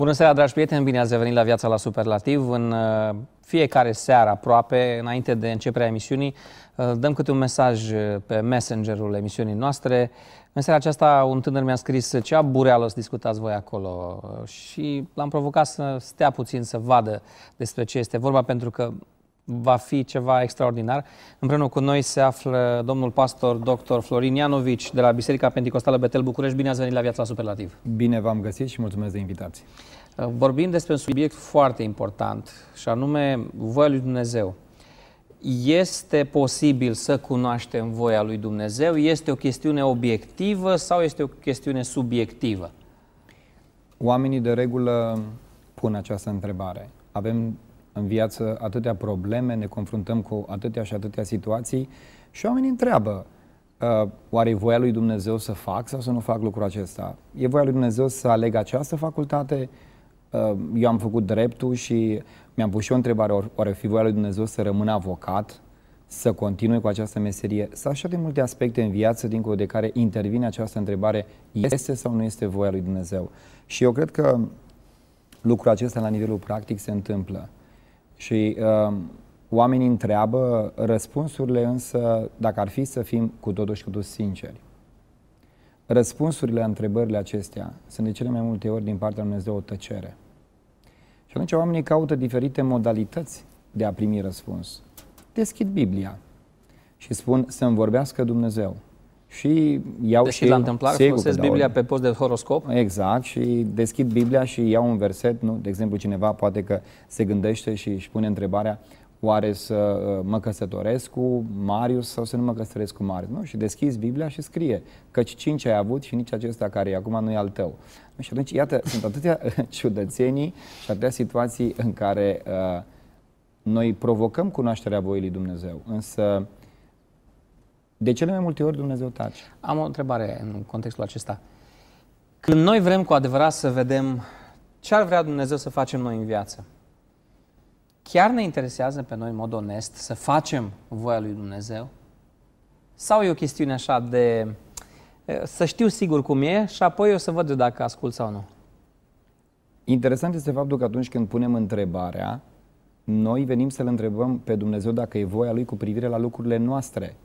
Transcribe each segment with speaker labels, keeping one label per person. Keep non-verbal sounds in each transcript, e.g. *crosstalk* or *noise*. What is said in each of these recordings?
Speaker 1: Bună seara, dragi prieteni! Bine ați revenit la Viața la Superlativ. În uh, fiecare seară aproape, înainte de începerea emisiunii, uh, dăm câte un mesaj uh, pe messengerul emisiunii noastre. În seara aceasta, un tânăr mi-a scris ce bureală să discutați voi acolo și l-am provocat să stea puțin să vadă despre ce este vorba, pentru că va fi ceva extraordinar. Împreună cu noi se află domnul pastor dr. Florin Ianovici de la Biserica Pentecostală Betel București. Bine ați venit la Viața Superlativ!
Speaker 2: Bine v-am găsit și mulțumesc de invitație!
Speaker 1: Uh, vorbim despre un subiect foarte important și anume voia lui Dumnezeu. Este posibil să cunoaștem voia lui Dumnezeu? Este o chestiune obiectivă sau este o chestiune subiectivă?
Speaker 2: Oamenii de regulă pun această întrebare. Avem în viață atâtea probleme, ne confruntăm cu atâtea și atâtea situații și oamenii întreabă, uh, oare e voia lui Dumnezeu să fac sau să nu fac lucrul acesta? E voia lui Dumnezeu să aleg această facultate? Uh, eu am făcut dreptul și mi-am pus și o întrebare, oare fi voia lui Dumnezeu să rămână avocat, să continue cu această meserie? Sunt așa de multe aspecte în viață dincolo de care intervine această întrebare, este sau nu este voia lui Dumnezeu? Și eu cred că lucrul acesta la nivelul practic se întâmplă. Și uh, oamenii întreabă, răspunsurile însă, dacă ar fi să fim cu totul și cu totul sinceri, răspunsurile la întrebările acestea sunt de cele mai multe ori din partea lui Dumnezeu o tăcere. Și atunci oamenii caută diferite modalități de a primi răspuns. Deschid Biblia și spun să-mi vorbească Dumnezeu și iau Deși și... la întâmplare folosesc da, Biblia pe post de horoscop? Exact și deschid Biblia și iau un verset, nu? de exemplu cineva poate că se gândește și își pune întrebarea oare să uh, mă căsătoresc cu Marius sau să nu mă căsătoresc cu Marius. Nu? Și deschizi Biblia și scrie, căci cinci ai avut și nici acesta care e acum nu e al tău. Nu? Și atunci, iată, sunt atâtea *laughs* ciudățenii și atâtea situații în care uh, noi provocăm cunoașterea voii lui Dumnezeu, însă uh, de cele mai multe ori Dumnezeu tace. Am o întrebare în contextul acesta.
Speaker 1: Când noi vrem cu adevărat să vedem ce ar vrea Dumnezeu să facem noi în viață, chiar ne interesează pe noi în mod onest să facem voia lui Dumnezeu? Sau e o chestiune așa de să știu sigur cum e și apoi o să văd dacă ascult sau nu?
Speaker 2: Interesant este faptul că atunci când punem întrebarea, noi venim să-L întrebăm pe Dumnezeu dacă e voia Lui cu privire la lucrurile noastre.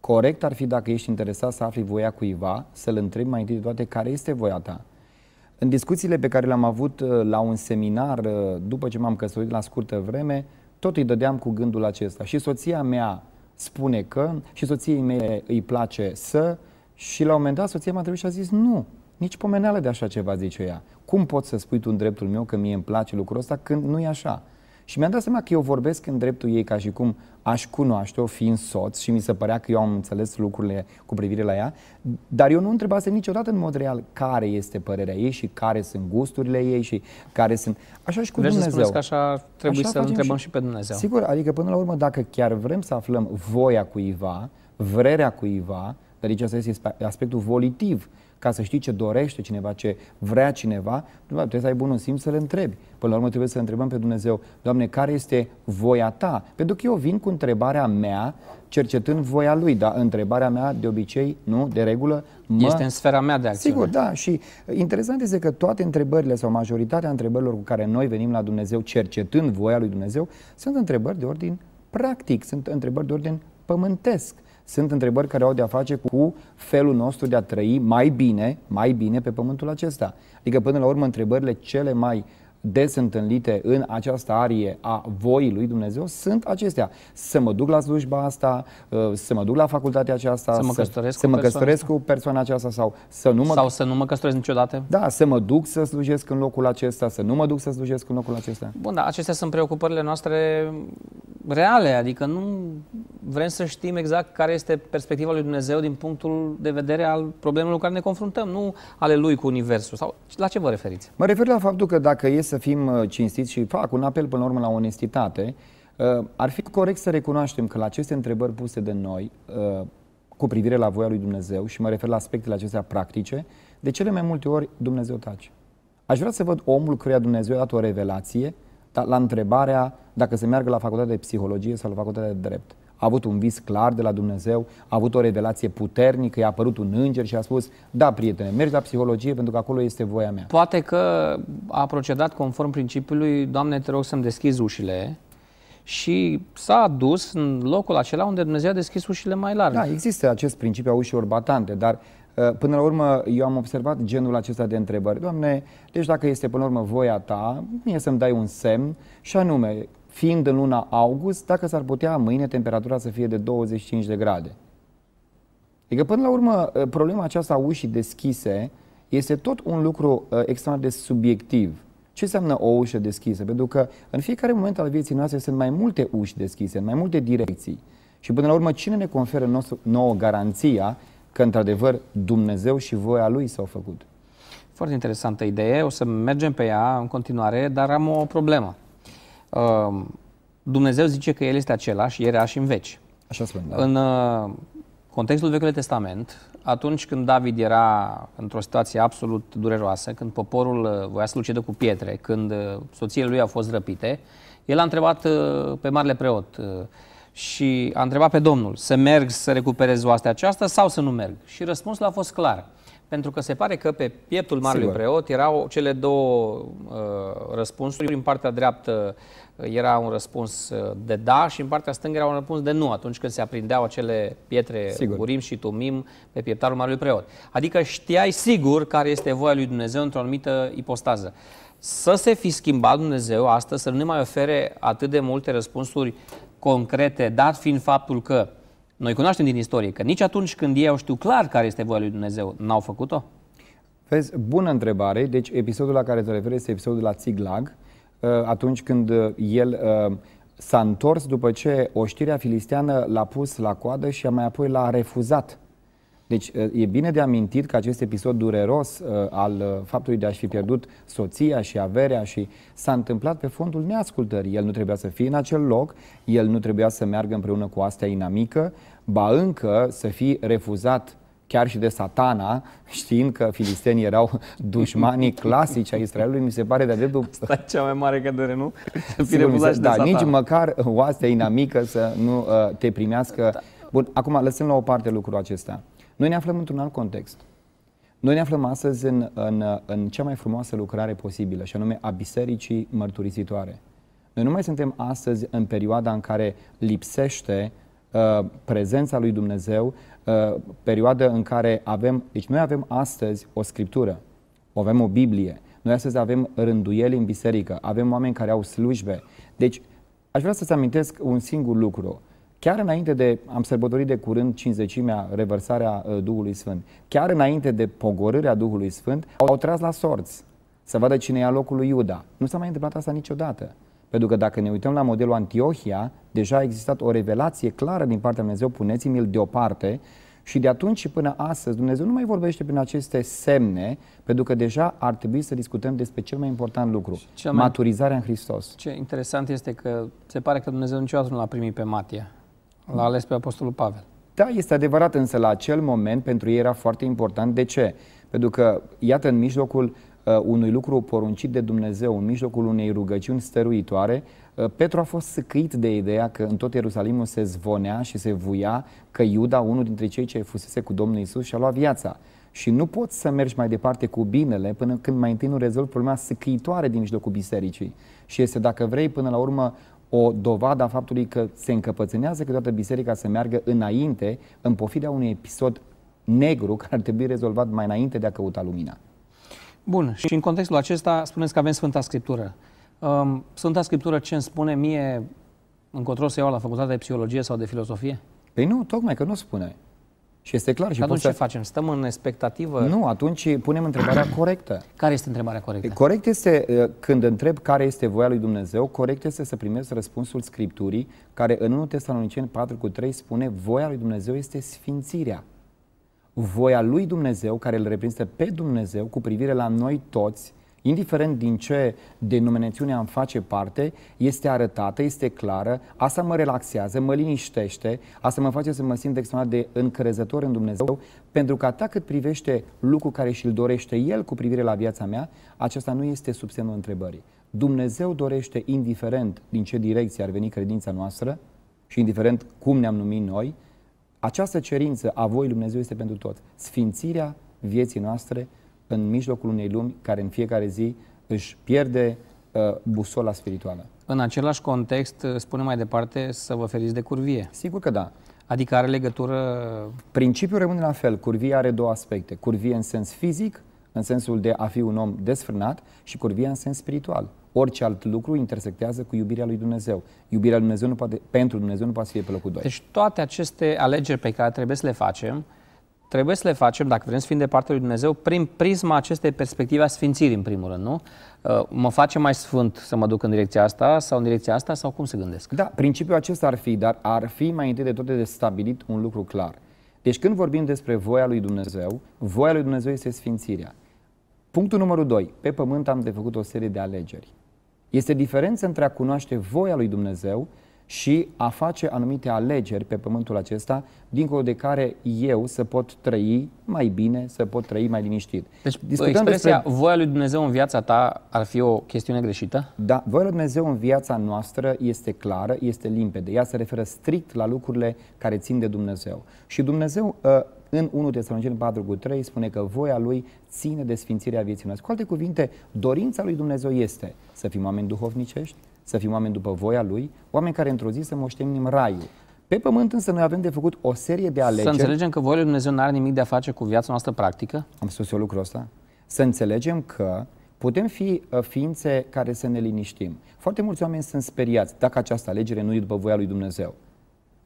Speaker 2: Corect ar fi dacă ești interesat să afli voia cuiva, să-l întrebi mai întâi de toate care este voia ta. În discuțiile pe care le-am avut uh, la un seminar, uh, după ce m-am căsătorit la scurtă vreme, tot îi dădeam cu gândul acesta. Și soția mea spune că, și soției mele îi place să, și la un moment dat soția m-a trebuit și a zis nu, nici pomeneală de așa ceva, zice ea. Cum pot să spui tu în dreptul meu că mie îmi place lucrul ăsta când nu e așa? Și mi-am dat seama că eu vorbesc în dreptul ei ca și cum aș cunoaște-o fiind soț și mi se părea că eu am înțeles lucrurile cu privire la ea, dar eu nu întrebasem niciodată în mod real care este părerea ei și care sunt gusturile ei și care sunt... Așa și cu Vreți Dumnezeu. Să că așa trebuie să întrebăm și... și pe Dumnezeu. Sigur, adică până la urmă dacă chiar vrem să aflăm voia cuiva, vrerea cuiva, deci asta este aspectul volitiv. Ca să știi ce dorește cineva, ce vrea cineva, trebuie să ai bunul simț să le întrebi. Până la urmă trebuie să întrebăm pe Dumnezeu, Doamne, care este voia Ta? Pentru că eu vin cu întrebarea mea, cercetând voia Lui, dar întrebarea mea de obicei, nu, de regulă, mă... Este în sfera mea de acțiune. Sigur, da, și interesant este că toate întrebările sau majoritatea întrebărilor cu care noi venim la Dumnezeu, cercetând voia Lui Dumnezeu, sunt întrebări de ordin practic, sunt întrebări de ordin pământesc sunt întrebări care au de a face cu felul nostru de a trăi mai bine, mai bine pe pământul acesta. Adică, până la urmă, întrebările cele mai uh, des întâlnite în această arie a voii lui Dumnezeu sunt acestea. Să mă duc la slujba asta, uh, să mă duc la facultatea aceasta, să mă căsătoresc, să, cu, mă căsătoresc cu persoana aceasta sau să nu mă... Sau să nu mă căsătoresc niciodată? Da, să mă duc să slujesc în locul acesta, să nu mă duc să slujesc în locul acesta.
Speaker 1: Bun, dar acestea sunt preocupările noastre reale, adică nu vrem să știm exact care este perspectiva lui Dumnezeu din punctul de vedere al problemelor cu care ne confruntăm, nu ale lui cu Universul. Sau la ce vă referiți?
Speaker 2: Mă refer la faptul că dacă este să fim uh, cinstiți și fac un apel până la urmă la onestitate, uh, ar fi corect să recunoaștem că la aceste întrebări puse de noi, uh, cu privire la voia lui Dumnezeu, și mă refer la aspectele acestea practice, de cele mai multe ori Dumnezeu tace. Aș vrea să văd omul căruia Dumnezeu a dat o revelație, la întrebarea dacă se meargă la facultatea de psihologie sau la facultatea de drept a avut un vis clar de la Dumnezeu, a avut o revelație puternică, i-a apărut un înger și a spus, da, prietene, mergi la psihologie pentru că acolo este voia mea.
Speaker 1: Poate că a procedat conform principiului, Doamne, te rog să-mi
Speaker 2: deschizi ușile, și s-a dus în locul acela unde Dumnezeu a deschis ușile mai largi. Da, există acest principiu a ușilor batante, dar ă, până la urmă eu am observat genul acesta de întrebări. Doamne, deci dacă este până la urmă voia ta, mie să-mi dai un semn și anume, fiind în luna august, dacă s-ar putea mâine temperatura să fie de 25 de grade. Adică, până la urmă, ă, problema aceasta a ușii deschise este tot un lucru ă, extrem de subiectiv. Ce înseamnă o ușă deschisă? Pentru că în fiecare moment al vieții noastre sunt mai multe uși deschise, în mai multe direcții. Și până la urmă, cine ne conferă nouă garanția că, într-adevăr, Dumnezeu și voia Lui s-au făcut?
Speaker 1: Foarte interesantă idee, o să mergem pe ea în continuare, dar am o problemă. Dumnezeu zice că El este același ieri, și în veci. Așa spune, da. În uh, contextul Vechiului Testament, atunci când David era într-o situație absolut dureroasă, când poporul uh, voia să-l ucidă cu pietre, când uh, soțiile lui au fost răpite, el a întrebat pe marele preot și a întrebat pe Domnul să merg să recuperez oastea aceasta sau să nu merg. Și răspunsul a fost clar. Pentru că se pare că pe pieptul Marelui Preot erau cele două uh, răspunsuri. În partea dreaptă uh, era un răspuns uh, de da și în partea stângă era un răspuns de nu atunci când se aprindeau acele pietre sigur. Urim și Tumim pe pieptarul Marelui Preot. Adică știai sigur care este voia lui Dumnezeu într-o anumită ipostază. Să se fi schimbat Dumnezeu astăzi, să nu ne mai ofere atât de multe răspunsuri concrete, dat fiind faptul că uh, noi cunoaștem din istorie că nici atunci când ei au știut clar care este voia lui Dumnezeu, n-au făcut-o?
Speaker 2: Vezi, bună întrebare. Deci episodul la care te referi este episodul la Țiglag, uh, atunci când uh, el uh, s-a întors după ce oștirea filisteană l-a pus la coadă și mai apoi l-a refuzat deci e bine de amintit că acest episod dureros uh, al uh, faptului de a-și fi pierdut soția și averea și s-a întâmplat pe fondul neascultării. El nu trebuia să fie în acel loc, el nu trebuia să meargă împreună cu astea inamică, ba încă să fi refuzat chiar și de satana, știind că filistenii erau *laughs* dușmanii clasici ai Israelului, mi se pare de-a dreptul... cea mai mare cădere, nu? Să fi refuzat se... da, de satana. nici măcar oastea inamică să nu uh, te primească. Da. Bun, acum lăsăm la o parte lucrul acesta. Noi ne aflăm într-un alt context. Noi ne aflăm astăzi în, în, în cea mai frumoasă lucrare posibilă, și anume a Bisericii Mărturisitoare. Noi nu mai suntem astăzi în perioada în care lipsește uh, prezența lui Dumnezeu, uh, perioada în care avem. Deci, noi avem astăzi o scriptură, avem o Biblie, noi astăzi avem rânduieli în biserică, avem oameni care au slujbe. Deci, aș vrea să-ți amintesc un singur lucru chiar înainte de, am sărbătorit de curând cinzecimea, revărsarea uh, Duhului Sfânt, chiar înainte de pogorârea Duhului Sfânt, au tras la sorți să vadă cine ia locul lui Iuda. Nu s-a mai întâmplat asta niciodată. Pentru că dacă ne uităm la modelul Antiohia, deja a existat o revelație clară din partea lui Dumnezeu, puneți-mi-l deoparte, și de atunci și până astăzi Dumnezeu nu mai vorbește prin aceste semne, pentru că deja ar trebui să discutăm despre cel mai important lucru, mai... maturizarea în Hristos.
Speaker 1: Ce interesant este că se pare că Dumnezeu niciodată nu l-a primit pe Matia. L-a ales pe Apostolul Pavel.
Speaker 2: Da, este adevărat, însă la acel moment pentru ei era foarte important. De ce? Pentru că, iată, în mijlocul uh, unui lucru poruncit de Dumnezeu, în mijlocul unei rugăciuni stăruitoare, uh, Petru a fost săcăit de ideea că în tot Ierusalimul se zvonea și se vuia că Iuda, unul dintre cei ce fusese cu Domnul Isus, și-a luat viața. Și nu poți să mergi mai departe cu binele până când mai întâi nu rezolvi problema săcăitoare din mijlocul bisericii. Și este, dacă vrei, până la urmă o dovadă a faptului că se încăpățânează că toată biserica să meargă înainte, în pofida unui episod negru care ar trebui rezolvat mai înainte de a căuta lumina.
Speaker 1: Bun, și în contextul acesta spuneți că avem Sfânta Scriptură. Um, Sfânta Scriptură ce îmi spune mie încotro să iau la facultatea de psihologie sau de filosofie?
Speaker 2: Păi nu, tocmai că nu spune. Și este clar. Și atunci ce să... facem? Stăm în expectativă? Nu, atunci punem întrebarea *clears throat* corectă. Care este întrebarea corectă? Corect este, uh, când întreb care este voia lui Dumnezeu, corect este să primesc răspunsul Scripturii, care în 1 Tesalonicen 4 cu 3 spune, voia lui Dumnezeu este sfințirea. Voia lui Dumnezeu, care îl reprezintă pe Dumnezeu cu privire la noi toți, indiferent din ce denominațiune am face parte, este arătată, este clară, asta mă relaxează, mă liniștește, asta mă face să mă simt extraordinar de încrezător în Dumnezeu, pentru că atât cât privește lucrul care și-l dorește El cu privire la viața mea, acesta nu este sub semnul întrebării. Dumnezeu dorește, indiferent din ce direcție ar veni credința noastră și indiferent cum ne-am numit noi, această cerință a voi Dumnezeu este pentru toți. Sfințirea vieții noastre în mijlocul unei lumi care în fiecare zi își pierde uh, busola spirituală. În
Speaker 1: același context, uh, spune mai departe, să vă feriți de curvie. Sigur că da. Adică are legătură...
Speaker 2: Principiul rămâne la fel. Curvie are două aspecte. Curvie în sens fizic, în sensul de a fi un om desfrânat și curvie în sens spiritual. Orice alt lucru intersectează cu iubirea lui Dumnezeu. Iubirea lui Dumnezeu nu poate, pentru Dumnezeu nu poate fi pe locul doi. Deci
Speaker 1: toate aceste alegeri pe care trebuie să le facem trebuie să le facem, dacă vrem să fim de partea lui Dumnezeu, prin prisma acestei perspective a sfințirii, în primul rând, nu? Uh, mă face mai sfânt să mă duc în direcția asta sau în
Speaker 2: direcția asta sau cum se gândesc? Da, principiul acesta ar fi, dar ar fi mai întâi de toate de stabilit un lucru clar. Deci când vorbim despre voia lui Dumnezeu, voia lui Dumnezeu este sfințirea. Punctul numărul 2. Pe pământ am de făcut o serie de alegeri. Este diferență între a cunoaște voia lui Dumnezeu și a face anumite alegeri pe pământul acesta, dincolo de care eu să pot trăi mai bine, să pot trăi mai liniștit. Deci Discutăm expresia despre... voia lui Dumnezeu în viața ta ar fi o chestiune greșită? Da, voia lui Dumnezeu în viața noastră este clară, este limpede. Ea se referă strict la lucrurile care țin de Dumnezeu. Și Dumnezeu ă, în 1 Tesalonicen 4 cu 3 spune că voia lui ține de sfințirea vieții noastre. Cu alte cuvinte, dorința lui Dumnezeu este să fim oameni duhovnicești, să fim oameni după voia Lui, oameni care într-o zi să moștenim raiul. Pe pământ însă noi avem de făcut o serie de alegeri. Să înțelegem
Speaker 1: că voia lui Dumnezeu nu are nimic de a face cu viața noastră practică? Am spus eu lucrul ăsta.
Speaker 2: Să înțelegem că putem fi uh, ființe care să ne liniștim. Foarte mulți oameni sunt speriați dacă această alegere nu e după voia lui Dumnezeu.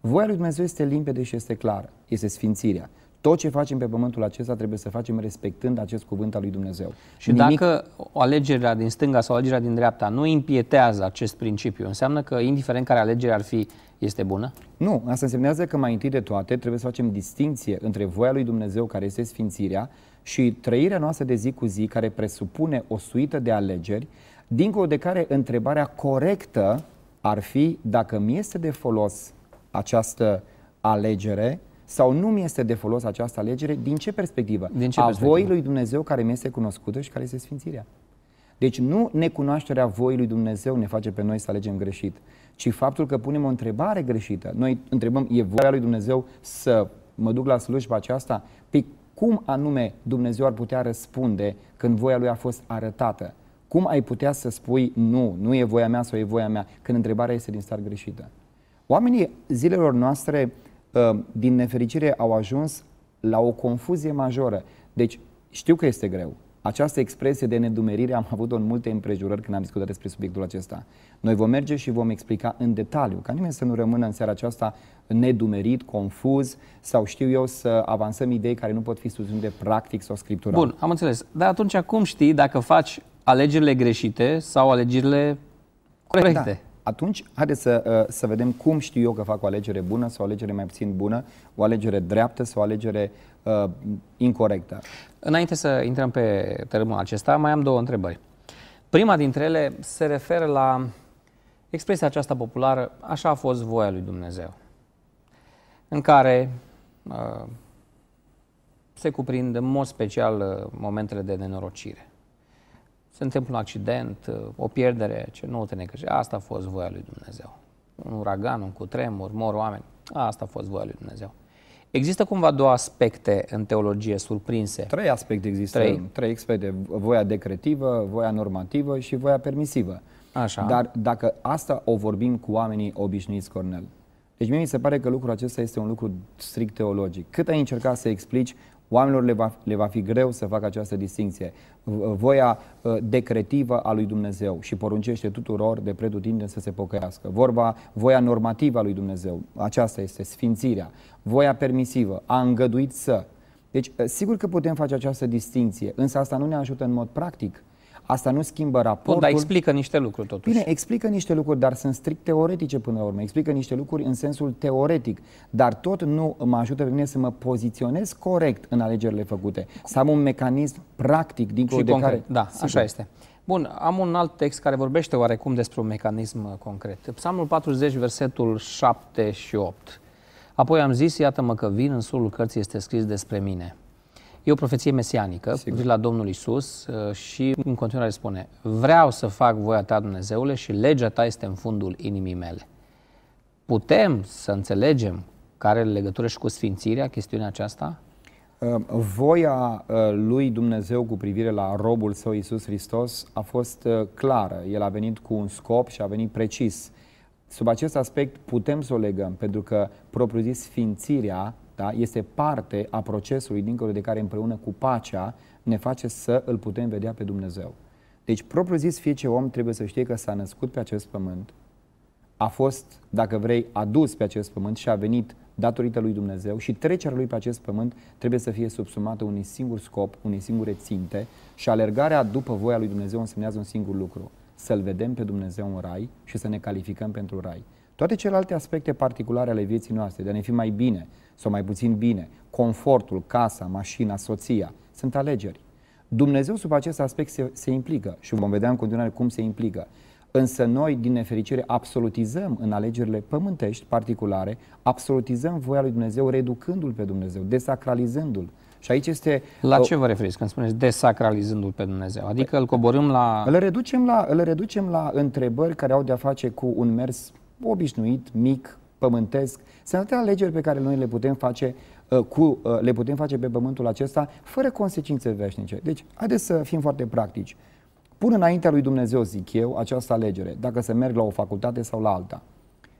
Speaker 2: Voia lui Dumnezeu este limpede și este clară. Este sfințirea tot ce facem pe pământul acesta trebuie să facem respectând acest cuvânt al lui Dumnezeu. Și Nimic... dacă
Speaker 1: alegerea din stânga sau alegerea din dreapta nu impietează acest principiu,
Speaker 2: înseamnă că indiferent care alegere ar fi, este bună? Nu, asta înseamnă că mai întâi de toate trebuie să facem distinție între voia lui Dumnezeu care este sfințirea și trăirea noastră de zi cu zi care presupune o suită de alegeri, dincolo de care întrebarea corectă ar fi dacă mi este de folos această alegere sau nu mi este de folos această alegere, din ce perspectivă? Din ce a perspectivă? voi lui Dumnezeu care mi este cunoscută și care este Sfințirea. Deci nu necunoașterea voii lui Dumnezeu ne face pe noi să alegem greșit, ci faptul că punem o întrebare greșită. Noi întrebăm, e voia lui Dumnezeu să mă duc la slujba aceasta? Pe păi cum anume Dumnezeu ar putea răspunde când voia lui a fost arătată? Cum ai putea să spui nu, nu e voia mea sau e voia mea, când întrebarea este din start greșită? Oamenii zilelor noastre uh, Ă, din nefericire, au ajuns la o confuzie majoră. Deci, știu că este greu. Această expresie de nedumerire am avut-o în multe împrejurări când am discutat despre subiectul acesta. Noi vom merge și vom explica în detaliu, ca nimeni să nu rămână în seara aceasta nedumerit, confuz sau știu eu să avansăm idei care nu pot fi susținute practic sau scriptural. Bun,
Speaker 1: am înțeles. Dar atunci cum știi dacă faci alegerile greșite sau alegerile
Speaker 2: corecte? Da atunci haideți să, uh, să vedem cum știu eu că fac o alegere bună sau o alegere mai puțin bună, o alegere dreaptă sau o alegere uh, incorrectă.
Speaker 1: Înainte să intrăm pe termenul acesta, mai am două întrebări. Prima dintre ele se referă la expresia aceasta populară, așa a fost voia lui Dumnezeu, în care uh, se cuprind în mod special uh, momentele de nenorocire se întâmplă un accident, o pierdere, ce nu te necăși. Asta a fost voia lui Dumnezeu. Un uragan, un cutremur, mor oameni. Asta a fost voia lui Dumnezeu.
Speaker 2: Există cumva două aspecte în teologie surprinse. Trei aspecte există. Trei, trei aspecte. Voia decretivă, voia normativă și voia permisivă. Așa. Dar dacă asta o vorbim cu oamenii obișnuiți, Cornel, deci mie mi se pare că lucrul acesta este un lucru strict teologic. Cât ai încercat să explici Oamenilor le va, le va fi greu să facă această distinție. Voia uh, decretivă a lui Dumnezeu și poruncește tuturor de pretutinde să se pocăiască. Vorba, voia normativă a lui Dumnezeu, aceasta este sfințirea. Voia permisivă, a îngăduit să. Deci, uh, sigur că putem face această distinție, însă asta nu ne ajută în mod practic Asta nu schimbă raportul. Bun, dar explică
Speaker 1: niște lucruri totuși.
Speaker 2: Bine, explică niște lucruri, dar sunt strict teoretice până la urmă. Explică niște lucruri în sensul teoretic, dar tot nu mă ajută pe mine să mă poziționez corect în alegerile făcute. Să am un mecanism practic din de care... Da, Sigur. așa este.
Speaker 1: Bun, am un alt text care vorbește oarecum despre un mecanism uh, concret. Psalmul 40, versetul 7 și 8. Apoi am zis, iată-mă că vin, în surul cărții este scris despre mine. E o profeție mesianică, Sigur. la Domnul Isus uh, și în continuare spune Vreau să fac voia ta, Dumnezeule, și legea ta este în fundul inimii mele. Putem să înțelegem care are legătură și cu sfințirea, chestiunea aceasta?
Speaker 2: Um, voia uh, lui Dumnezeu cu privire la robul său Isus Hristos a fost uh, clară. El a venit cu un scop și a venit precis. Sub acest aspect putem să o legăm, pentru că propriu-zis sfințirea da? este parte a procesului dincolo de care împreună cu pacea ne face să îl putem vedea pe Dumnezeu. Deci, propriu zis, fiece om trebuie să știe că s-a născut pe acest pământ, a fost, dacă vrei, adus pe acest pământ și a venit datorită lui Dumnezeu și trecerea lui pe acest pământ trebuie să fie subsumată unui singur scop, unei singure ținte și alergarea după voia lui Dumnezeu însemnează un singur lucru, să-L vedem pe Dumnezeu în rai și să ne calificăm pentru rai. Toate celelalte aspecte particulare ale vieții noastre, de a ne fi mai bine sau mai puțin bine, confortul, casa, mașina, soția, sunt alegeri. Dumnezeu sub acest aspect se, se implică și vom vedea în continuare cum se implică. Însă noi, din nefericire, absolutizăm în alegerile pământești particulare, absolutizăm voia lui Dumnezeu, reducându-l pe Dumnezeu, desacralizându-l. Și aici este...
Speaker 1: La uh, ce vă referiți când spuneți desacralizându-l pe Dumnezeu? Adică îl coborâm la... Îl
Speaker 2: reducem la, îl reducem la întrebări care au de-a face cu un mers obișnuit, mic, pământesc. Sunt atâtea alegeri pe care noi le putem face uh, cu, uh, le putem face pe pământul acesta fără consecințe veșnice. Deci, haideți să fim foarte practici. Pun înaintea lui Dumnezeu, zic eu, această alegere, dacă să merg la o facultate sau la alta.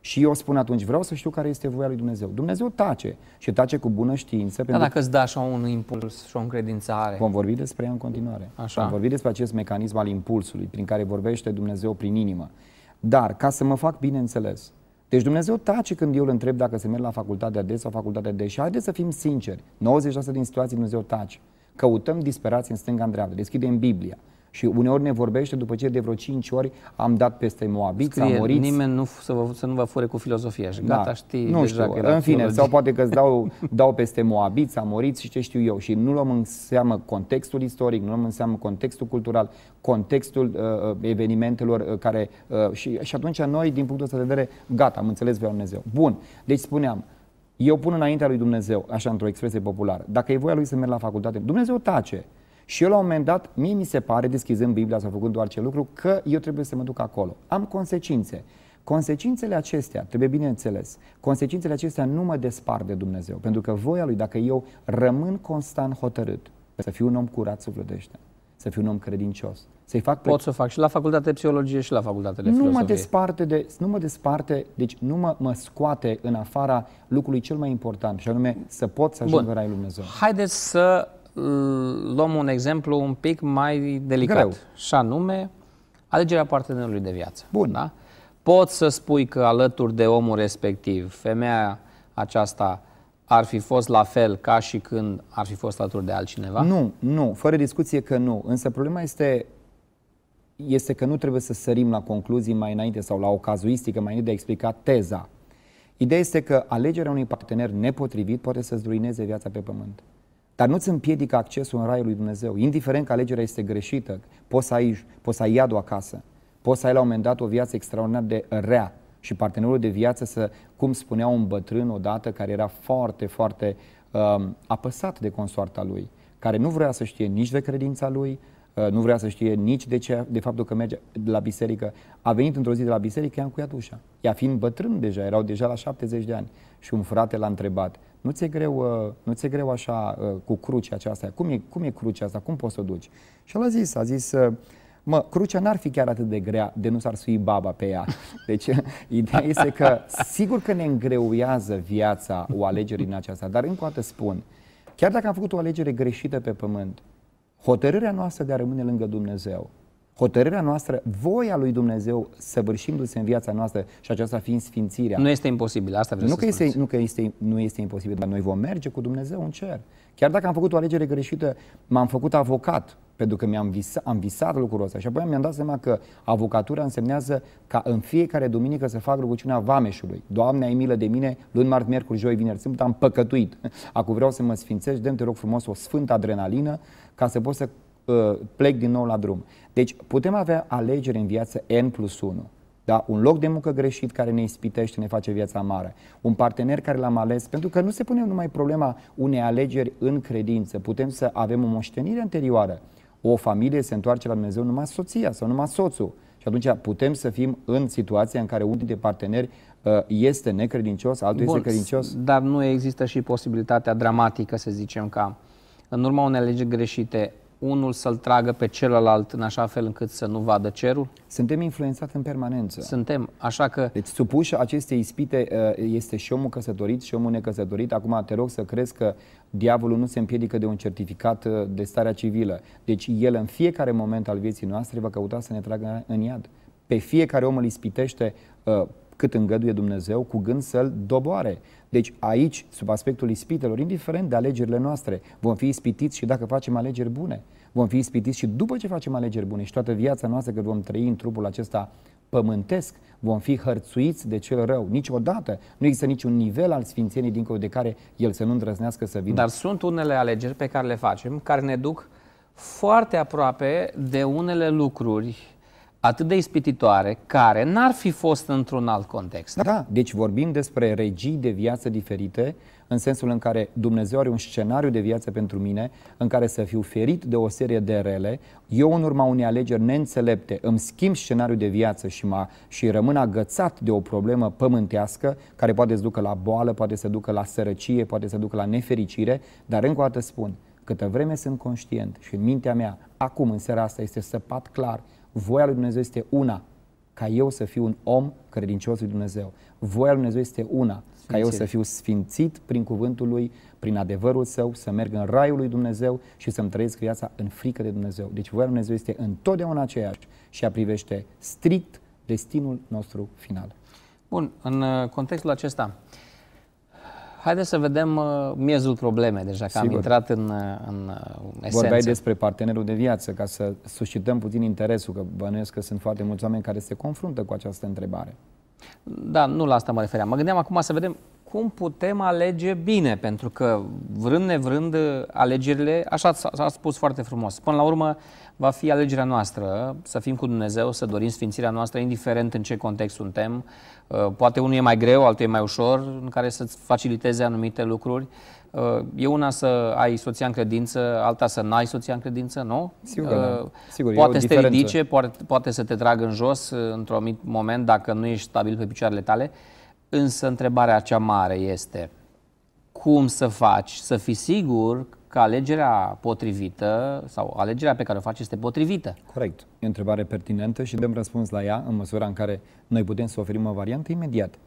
Speaker 2: Și eu spun atunci, vreau să știu care este voia lui Dumnezeu. Dumnezeu tace și tace cu bună știință. Dar dacă
Speaker 1: îți dai așa un impuls și o încredințare. Vom
Speaker 2: vorbi despre ea în continuare. Așa. Vom vorbi despre acest mecanism al impulsului prin care vorbește Dumnezeu prin inimă. Dar, ca să mă fac bine deci Dumnezeu tace când eu îl întreb dacă se merg la facultatea de sau facultatea de și haideți să fim sinceri, 96 din situații Dumnezeu tace. Căutăm disperați în stânga în dreapta, deschidem Biblia, și uneori ne vorbește după ce de vreo 5 ori am dat peste Moabit, am murit. nimeni
Speaker 1: nu, să, vă, să nu vă fure cu filozofia și da. gata, da. știi nu deja știu, că era În fine, filologie. sau poate că îți dau, *laughs*
Speaker 2: dau peste Moabit, am murit și ce știu eu. Și nu luăm în seamă contextul istoric, nu luăm în seamă contextul cultural, contextul uh, uh evenimentelor uh, care... Uh, și, și atunci noi, din punctul ăsta de vedere, gata, am înțeles pe Dumnezeu. Bun, deci spuneam, eu pun înaintea lui Dumnezeu, așa într-o expresie populară, dacă e voia lui să merg la facultate, Dumnezeu tace. Și eu la un moment dat, mie mi se pare, deschizând Biblia sau făcând doar ce lucru, că eu trebuie să mă duc acolo. Am consecințe. Consecințele acestea, trebuie bine consecințele acestea nu mă despar de Dumnezeu, pentru că voia Lui, dacă eu rămân constant hotărât, să fiu un om curat sufletește, să fiu un om credincios, să-i fac... Pot
Speaker 1: să fac și la facultate de psihologie și la facultate de nu filosofie. Mă
Speaker 2: desparte de, nu mă desparte, deci nu mă, mă scoate în afara lucrului cel mai important și anume să pot să ajung Bun. la Raiul Dumnezeu.
Speaker 1: Haideți să luăm un exemplu un pic mai delicat. Greu. Și anume, alegerea partenerului de viață. Bun. Da? Poți să spui că alături de omul respectiv, femeia aceasta ar fi fost la fel ca și când ar fi fost alături de altcineva? Nu,
Speaker 2: nu, fără discuție că nu. Însă problema este este că nu trebuie să sărim la concluzii mai înainte sau la o cazuistică mai înainte de a explica teza. Ideea este că alegerea unui partener nepotrivit poate să-ți ruineze viața pe pământ. Dar nu-ți împiedică accesul în Raiul lui Dumnezeu. Indiferent că alegerea este greșită, poți să ai, poți să ai iadul acasă, poți să ai la un moment dat o viață extraordinar de rea și partenerul de viață să, cum spunea un bătrân odată, care era foarte, foarte um, apăsat de consoarta lui, care nu vrea să știe nici de credința lui, Uh, nu vrea să știe nici de, ce, de faptul că merge la biserică. A venit într-o zi de la biserică, i-a încuiat ușa. Ea fiind bătrân deja, erau deja la 70 de ani. Și un frate l-a întrebat, nu ți-e greu, uh, nu ți-e greu așa uh, cu crucea aceasta? Cum e, cum e crucea asta? Cum poți să o duci? Și el a zis, a zis, mă, crucea n-ar fi chiar atât de grea de nu s-ar sui baba pe ea. *laughs* Deci, ideea este că sigur că ne îngreuiază viața o alegere din aceasta, dar încă o dată spun, chiar dacă am făcut o alegere greșită pe pământ, hotărârea noastră de a rămâne lângă Dumnezeu hotărârea noastră, voia lui Dumnezeu săvârșindu-se în viața noastră și aceasta fiind sfințirea. Nu este imposibil, asta vreau nu să că este, Nu că este, nu este imposibil, dar noi vom merge cu Dumnezeu în cer. Chiar dacă am făcut o alegere greșită, m-am făcut avocat, pentru că mi-am visat, am visat lucrul ăsta și apoi mi-am dat seama că avocatura însemnează ca în fiecare duminică să fac rugăciunea vameșului. Doamne, ai milă de mine, luni, marți, miercuri, joi, vineri, sâmbătă, am păcătuit. *laughs* Acum vreau să mă sfințesc, dăm te rog frumos o sfântă adrenalină ca să pot să Uh, plec din nou la drum. Deci putem avea alegeri în viață N plus 1. Da? Un loc de muncă greșit care ne ispitește, ne face viața amară. Un partener care l-am ales, pentru că nu se pune numai problema unei alegeri în credință. Putem să avem o moștenire anterioară. O familie se întoarce la Dumnezeu numai soția sau numai soțul. Și atunci putem să fim în situația în care unul dintre parteneri uh, este necredincios, altul Bun, este credincios. Dar nu există și posibilitatea
Speaker 1: dramatică, să zicem, ca în urma unei alegeri greșite unul să-l tragă pe
Speaker 2: celălalt în așa fel încât să nu vadă cerul? Suntem influențați în permanență. Suntem, așa că... Deci supuși aceste ispite uh, este și omul căsătorit și omul necăsătorit. Acum te rog să crezi că diavolul nu se împiedică de un certificat uh, de starea civilă. Deci el în fiecare moment al vieții noastre va căuta să ne tragă în iad. Pe fiecare om îl ispitește uh, cât îngăduie Dumnezeu, cu gând să-l doboare. Deci aici, sub aspectul ispitelor, indiferent de alegerile noastre, vom fi ispitiți și dacă facem alegeri bune. Vom fi ispitiți și după ce facem alegeri bune și toată viața noastră când vom trăi în trupul acesta pământesc, vom fi hărțuiți de cel rău. Niciodată nu există niciun nivel al sfințeniei dincolo de care el să nu îndrăznească să vină. Dar
Speaker 1: sunt unele alegeri pe care le facem, care ne duc foarte aproape
Speaker 2: de unele lucruri atât de ispititoare, care n-ar fi fost într-un alt context. Da, da, deci vorbim despre regii de viață diferite, în sensul în care Dumnezeu are un scenariu de viață pentru mine, în care să fiu ferit de o serie de rele, eu în urma unei alegeri neînțelepte îmi schimb scenariul de viață și, mă, și rămân agățat de o problemă pământească, care poate să ducă la boală, poate să ducă la sărăcie, poate să ducă la nefericire, dar încă o dată spun, câtă vreme sunt conștient și în mintea mea, acum în seara asta este săpat clar Voia lui Dumnezeu este una, ca eu să fiu un om credincios lui Dumnezeu. Voia lui Dumnezeu este una, Sfințit. ca eu să fiu sfințit prin cuvântul lui, prin adevărul său, să merg în raiul lui Dumnezeu și să-mi trăiesc viața în frică de Dumnezeu. Deci voia lui Dumnezeu este întotdeauna aceeași și a privește strict destinul nostru final.
Speaker 1: Bun, în uh, contextul acesta, uh, Haideți să vedem uh, miezul problemei deja, că Sigur. am intrat
Speaker 2: în, uh, în uh, esență. Vorbeai despre partenerul de viață, ca să suscităm puțin interesul, că bănuiesc că sunt foarte mulți oameni care se confruntă cu această întrebare.
Speaker 1: Da, nu la asta mă refeream. Mă gândeam acum să vedem cum putem alege bine, pentru că vrând nevrând alegerile, așa s-a spus foarte frumos, până la urmă va fi alegerea noastră, să fim cu Dumnezeu, să dorim sfințirea noastră, indiferent în ce context suntem, uh, poate unul e mai greu, altul e mai ușor, în care să-ți faciliteze anumite lucruri, uh, E una să ai soția în credință, alta să n-ai soția în credință, nu? Sigur, uh, da. sigur Poate să te ridice, poate, poate să te tragă în jos uh, într-un moment dacă nu ești stabil pe picioarele tale. Uh, Însă întrebarea cea mare este cum să faci
Speaker 2: să fii sigur că alegerea potrivită sau alegerea pe care o faci este potrivită. Corect. E o întrebare pertinentă și dăm răspuns la ea în măsura în care noi putem să oferim o variantă imediat.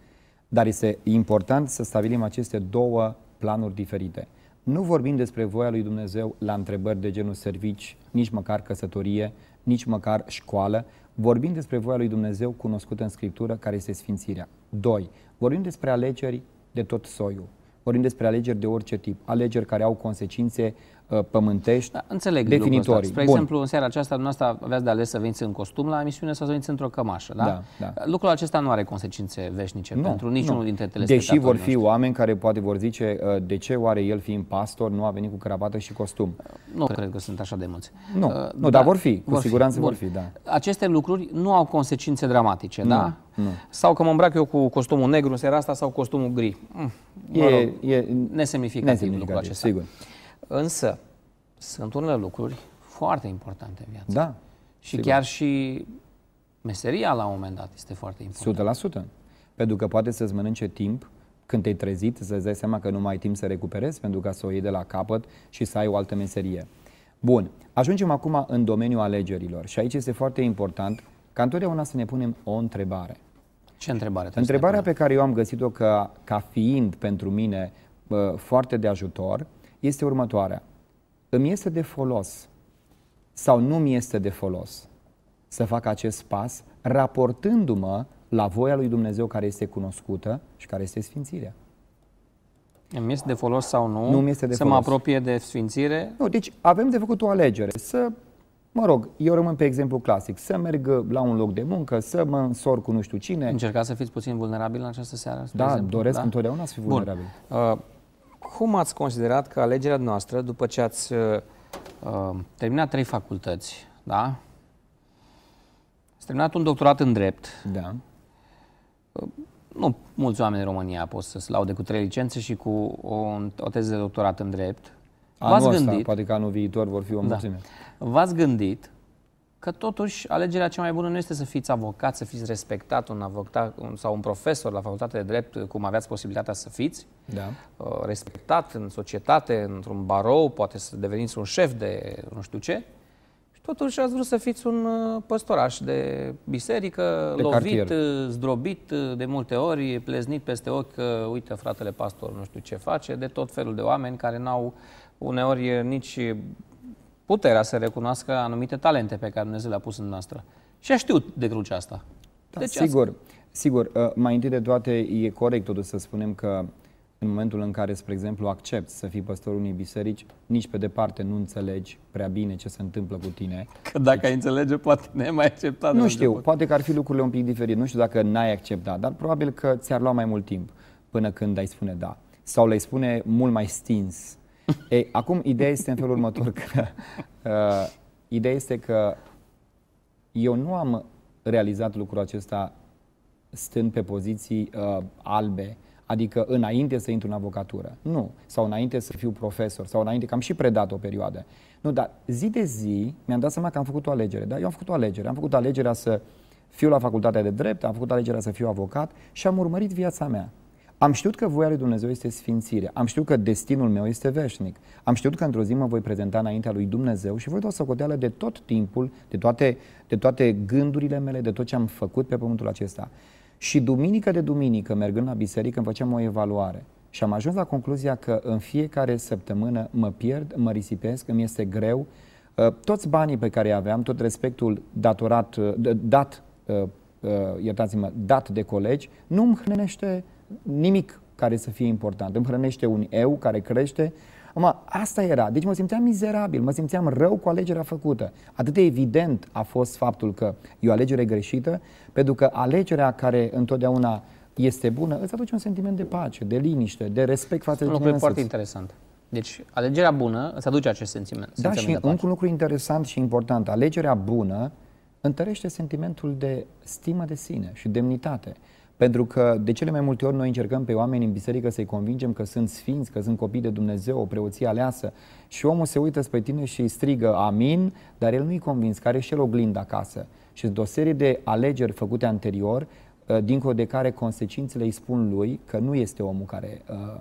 Speaker 2: Dar este important să stabilim aceste două planuri diferite. Nu vorbim despre voia lui Dumnezeu la întrebări de genul servici, nici măcar căsătorie, nici măcar școală. Vorbim despre voia lui Dumnezeu cunoscută în Scriptură, care este sfințirea. Doi, vorbim despre alegeri de tot soiul. Vorbim despre alegeri de orice tip, alegeri care au consecințe Uh, pământești da, înțeleg definitorii. Spre Bun. exemplu,
Speaker 1: în seara aceasta dumneavoastră aveați de ales să veniți în costum la emisiune sau să veniți într-o cămașă. Da? Da, da. Lucrul acesta nu are consecințe veșnice nu, pentru niciunul dintre telespectatorii Deși vor fi
Speaker 2: noștri. oameni care poate vor zice uh, de ce oare el fiind pastor nu a venit cu cravată și costum. Uh, nu cred că sunt așa de mulți. Nu, uh, nu dar, dar vor fi, cu vor siguranță fi. vor fi. Da.
Speaker 1: Aceste lucruri nu au consecințe dramatice, nu. da? Nu. Sau că mă îmbrac eu cu costumul negru în seara asta sau costumul gri. Mm, mă e, rog, e nesemnificativ, nesemnificativ lucrul acesta. Sigur. Însă, sunt unele lucruri foarte importante în viață. Da. Și sigur. chiar și meseria la un moment dat este foarte importantă.
Speaker 2: 100%. Pentru că poate să-ți mănânce timp când te-ai trezit, să-ți dai seama că nu mai ai timp să recuperezi pentru ca să o iei de la capăt și să ai o altă meserie. Bun, ajungem acum în domeniul alegerilor și aici este foarte important ca întotdeauna să ne punem o întrebare. Ce întrebare? Întrebarea pe care eu am găsit-o ca, ca fiind pentru mine foarte de ajutor este următoarea. Îmi este de folos sau nu mi este de folos să fac acest pas raportându-mă la voia lui Dumnezeu care este cunoscută și care este sfințirea.
Speaker 1: Îmi este de folos sau nu? Nu mi este de să folos. mă apropie de sfințire?
Speaker 2: Nu, deci avem de făcut o alegere. Să, mă rog, eu rămân pe exemplu clasic, să merg la un loc de muncă, să mă însor cu nu știu cine.
Speaker 1: Încercați să fiți puțin vulnerabil în această seară? Da, exemplu, doresc da? întotdeauna să fiu vulnerabil.
Speaker 2: Bun. Uh, cum ați
Speaker 1: considerat că alegerea noastră, după ce ați uh, uh, terminat trei facultăți, da? Ați terminat un doctorat în drept. Da. Uh, nu mulți oameni în România pot să se laude cu trei licențe și cu o, o teză de doctorat în drept. Anul v-ați gândit, poate că anul viitor vor fi o da. mulțime. Da. V-ați gândit că totuși alegerea cea mai bună nu este să fiți avocat, să fiți respectat, un avocat sau un profesor la facultate de drept, cum aveați posibilitatea să fiți, da. Uh, respectat în societate, într-un barou, poate să deveniți un șef de nu știu ce, și totuși ați vrut să fiți un uh, păstoraș de biserică, de lovit, cartier. Uh, zdrobit de multe ori, pleznit peste ochi că, uite, fratele pastor nu știu ce face, de tot felul de oameni care n-au uneori nici puterea să recunoască anumite talente pe care Dumnezeu le-a pus în noastră. Și a știut de crucea asta.
Speaker 2: Da, deci sigur, asta. sigur. Uh, mai întâi de toate, e corect totuși să spunem că în momentul în care, spre exemplu, accepti să fii păstorul unei biserici, nici pe departe nu înțelegi prea bine ce se întâmplă cu tine. Că dacă deci, ai înțelege, poate ne mai accepta. Nu știu, început. poate că ar fi lucrurile un pic diferit. Nu știu dacă n-ai acceptat, dar probabil că ți-ar lua mai mult timp până când ai spune da. Sau le ai spune mult mai stins ei, acum, ideea este în felul următor că... *laughs* Uh, ideea este că eu nu am realizat lucrul acesta stând pe poziții uh, albe, adică înainte să intru în avocatură. Nu. Sau înainte să fiu profesor, sau înainte, că am și predat o perioadă. Nu, dar zi de zi mi-am dat seama că am făcut o alegere. Da? Eu am făcut o alegere. Am făcut alegerea să fiu la facultatea de drept, am făcut alegerea să fiu avocat și am urmărit viața mea. Am știut că voia lui Dumnezeu este sfințire. Am știut că destinul meu este veșnic. Am știut că într-o zi mă voi prezenta înaintea lui Dumnezeu și voi da socoteală de tot timpul, de toate, de toate gândurile mele, de tot ce am făcut pe pământul acesta. Și duminică de duminică, mergând la biserică, îmi făceam o evaluare. Și am ajuns la concluzia că în fiecare săptămână mă pierd, mă risipesc, îmi este greu. Uh, toți banii pe care îi aveam, tot respectul datorat, uh, dat, uh, iertați-mă, dat de colegi, nu îmi hrănește nimic care să fie important. Îmi hrănește un eu care crește. Ama, asta era. Deci mă simțeam mizerabil, mă simțeam rău cu alegerea făcută. Atât de evident a fost faptul că e o alegere greșită, pentru că alegerea care întotdeauna este bună, îți aduce un sentiment de pace, de liniște, de respect față de Un lucru foarte
Speaker 1: interesant. Deci alegerea bună îți aduce acest sentiment. Da, sentiment și de încă
Speaker 2: un lucru interesant și important. Alegerea bună întărește sentimentul de stimă de sine și demnitate. Pentru că de cele mai multe ori noi încercăm pe oameni în biserică să-i convingem că sunt sfinți, că sunt copii de Dumnezeu, o preoție aleasă și omul se uită spre tine și îi strigă amin, dar el nu-i convins, are și el oglindă acasă. Și sunt o serie de alegeri făcute anterior, ă, dincolo de care consecințele îi spun lui că nu este omul care ă,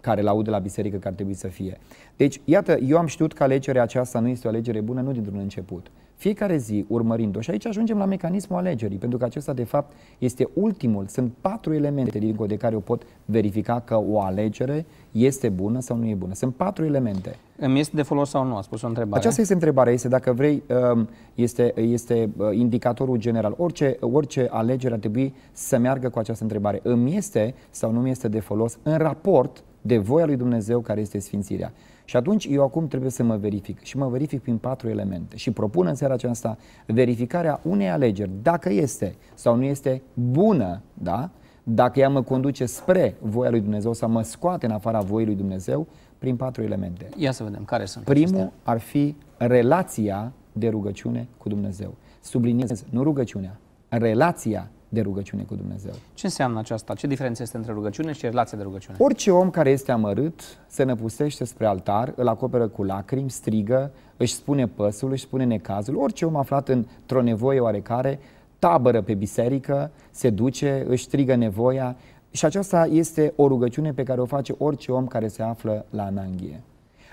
Speaker 2: care l de la biserică că ar trebui să fie. Deci, iată, eu am știut că alegerea aceasta nu este o alegere bună, nu dintr-un început fiecare zi urmărindu-o. Și aici ajungem la mecanismul alegerii, pentru că acesta de fapt este ultimul. Sunt patru elemente din de care eu pot verifica că o alegere este bună sau nu e bună. Sunt patru elemente.
Speaker 1: Îmi este de folos sau nu? A spus o întrebare. Aceasta
Speaker 2: este întrebarea. Este, dacă vrei, um, este, este uh, indicatorul general. Orice, orice alegere ar trebui să meargă cu această întrebare. Îmi este sau nu mi este de folos în raport de voia lui Dumnezeu care este sfințirea. Și atunci eu acum trebuie să mă verific și mă verific prin patru elemente și propun în seara aceasta verificarea unei alegeri, dacă este sau nu este bună, da? dacă ea mă conduce spre voia lui Dumnezeu sau mă scoate în afara voii lui Dumnezeu, prin patru elemente.
Speaker 1: Ia să vedem care sunt. Primul acestea.
Speaker 2: ar fi relația de rugăciune cu Dumnezeu. Subliniez, nu rugăciunea, relația de rugăciune cu Dumnezeu.
Speaker 1: Ce înseamnă aceasta? Ce diferență este între rugăciune și relația de rugăciune?
Speaker 2: Orice om care este amărât se năpustește spre altar, îl acoperă cu lacrimi, strigă, își spune păsul, își spune necazul. Orice om aflat într-o nevoie oarecare tabără pe biserică, se duce, își strigă nevoia și aceasta este o rugăciune pe care o face orice om care se află la ananghie.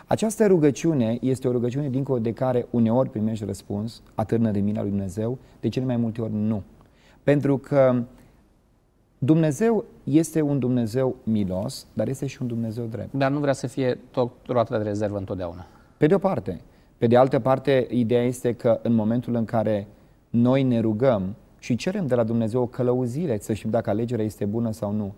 Speaker 2: Această rugăciune este o rugăciune dincolo de care uneori primești răspuns, atârnă de mine lui Dumnezeu, de cele mai multe ori nu. Pentru că Dumnezeu este un Dumnezeu milos, dar este și un Dumnezeu drept.
Speaker 1: Dar nu vrea să fie tot roată de rezervă întotdeauna.
Speaker 2: Pe de o parte. Pe de altă parte, ideea este că în momentul în care noi ne rugăm și cerem de la Dumnezeu o călăuzire, să știm dacă alegerea este bună sau nu,